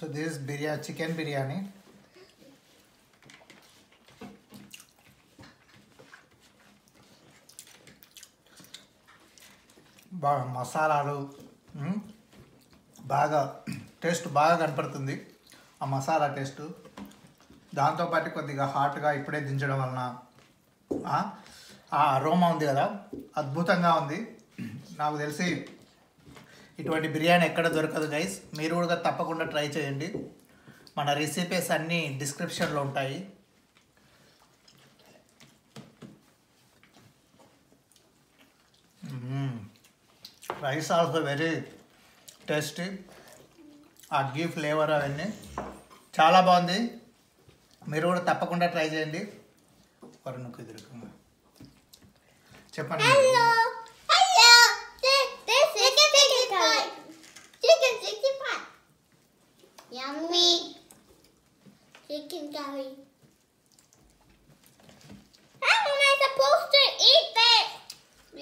so this biryani chicken biryani మసాలాలు బాగా టేస్ట్ బాగా కనపడుతుంది ఆ మసాలా టేస్ట్ దాంతోపాటు కొద్దిగా హాట్గా ఇప్పుడే దించడం వలన ఆ అరోమా ఉంది కదా అద్భుతంగా ఉంది నాకు తెలిసి ఇటువంటి బిర్యానీ ఎక్కడ దొరకదు గైస్ మీరు కూడా తప్పకుండా ట్రై చేయండి మన రెసిపీస్ అన్నీ డిస్క్రిప్షన్లో ఉంటాయి Mm. Rice also very tasty ఆ గీ ఫ్లేవర్ అవన్నీ చాలా బాగుంది మీరు కూడా తప్పకుండా ట్రై చేయండి వరుణకు ఎదురుకు చెప్పండి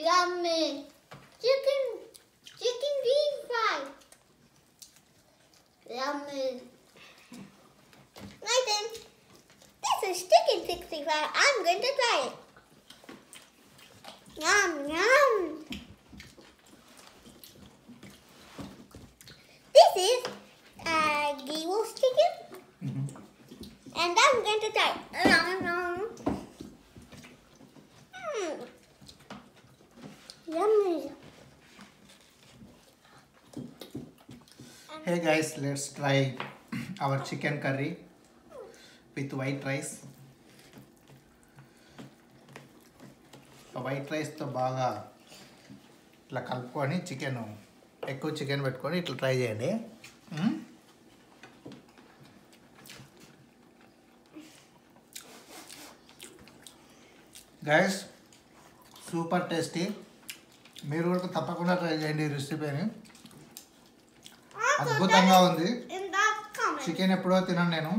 Yummy. Chicken, chicken, you can Yummy. right. Lemon. this is chicken 65. I'm going to try it. Yum, yum. This is uh, Gibble's chicken. Mm -hmm. And I'm going to try it. Yum, yum. Mm. Yummy. hey guys let's try our chicken curry with white rice white రైస్తో బాగా ఇట్లా కలుపుకొని చికెన్ ఎక్కువ చికెన్ పెట్టుకొని ఇట్లా ట్రై చేయండి గైస్ సూపర్ టేస్టీ మీరు కూడా తప్పకుండా ట్రై చేయండి ఈ రెసిపీని అద్భుతంగా ఉంది చికెన్ ఎప్పుడో తినను నేను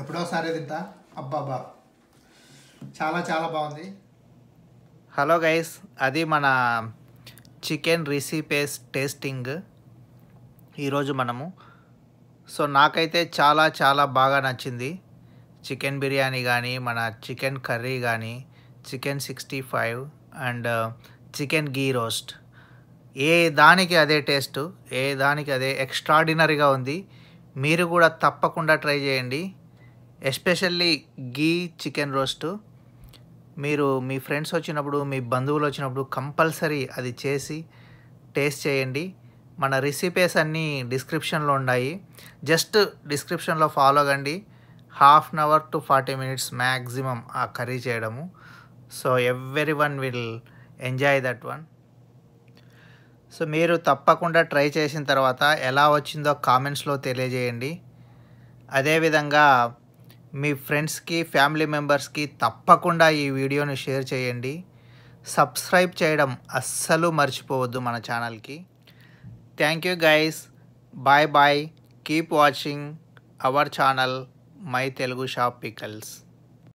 ఎప్పుడోసారి తింటా అబ్బాబా చాలా చాలా బాగుంది హలో గైస్ అది మన చికెన్ రెసిపీస్ టేస్టింగ్ ఈరోజు మనము సో నాకైతే చాలా చాలా బాగా నచ్చింది చికెన్ బిర్యానీ కానీ మన చికెన్ కర్రీ కానీ chicken sixty five and chicken ghee roast ఏ దానికి అదే టేస్ట్ ఏ దానికి అదే ఎక్స్ట్రాడినరీగా ఉంది మీరు కూడా తప్పకుండా ట్రై చేయండి ఎస్పెషల్లీ గీ చికెన్ రోస్టు మీరు మీ ఫ్రెండ్స్ వచ్చినప్పుడు మీ బంధువులు వచ్చినప్పుడు కంపల్సరీ అది చేసి టేస్ట్ చేయండి మన రెసిపీస్ అన్నీ డిస్క్రిప్షన్లో ఉన్నాయి జస్ట్ డిస్క్రిప్షన్లో ఫాలో కండి half an hour to forty minutes maximum ఆ కర్రీ చేయడము so every one will enjoy that one so మీరు తప్పకుండా ట్రై చేసిన తర్వాత ఎలా వచ్చిందో కామెంట్స్లో తెలియజేయండి అదేవిధంగా మీ ఫ్రెండ్స్కి ఫ్యామిలీ మెంబర్స్కి తప్పకుండా ఈ వీడియోని షేర్ చేయండి సబ్స్క్రైబ్ చేయడం అస్సలు మర్చిపోవద్దు మన ఛానల్కి thank you guys bye bye keep watching our channel my Telugu shop pickles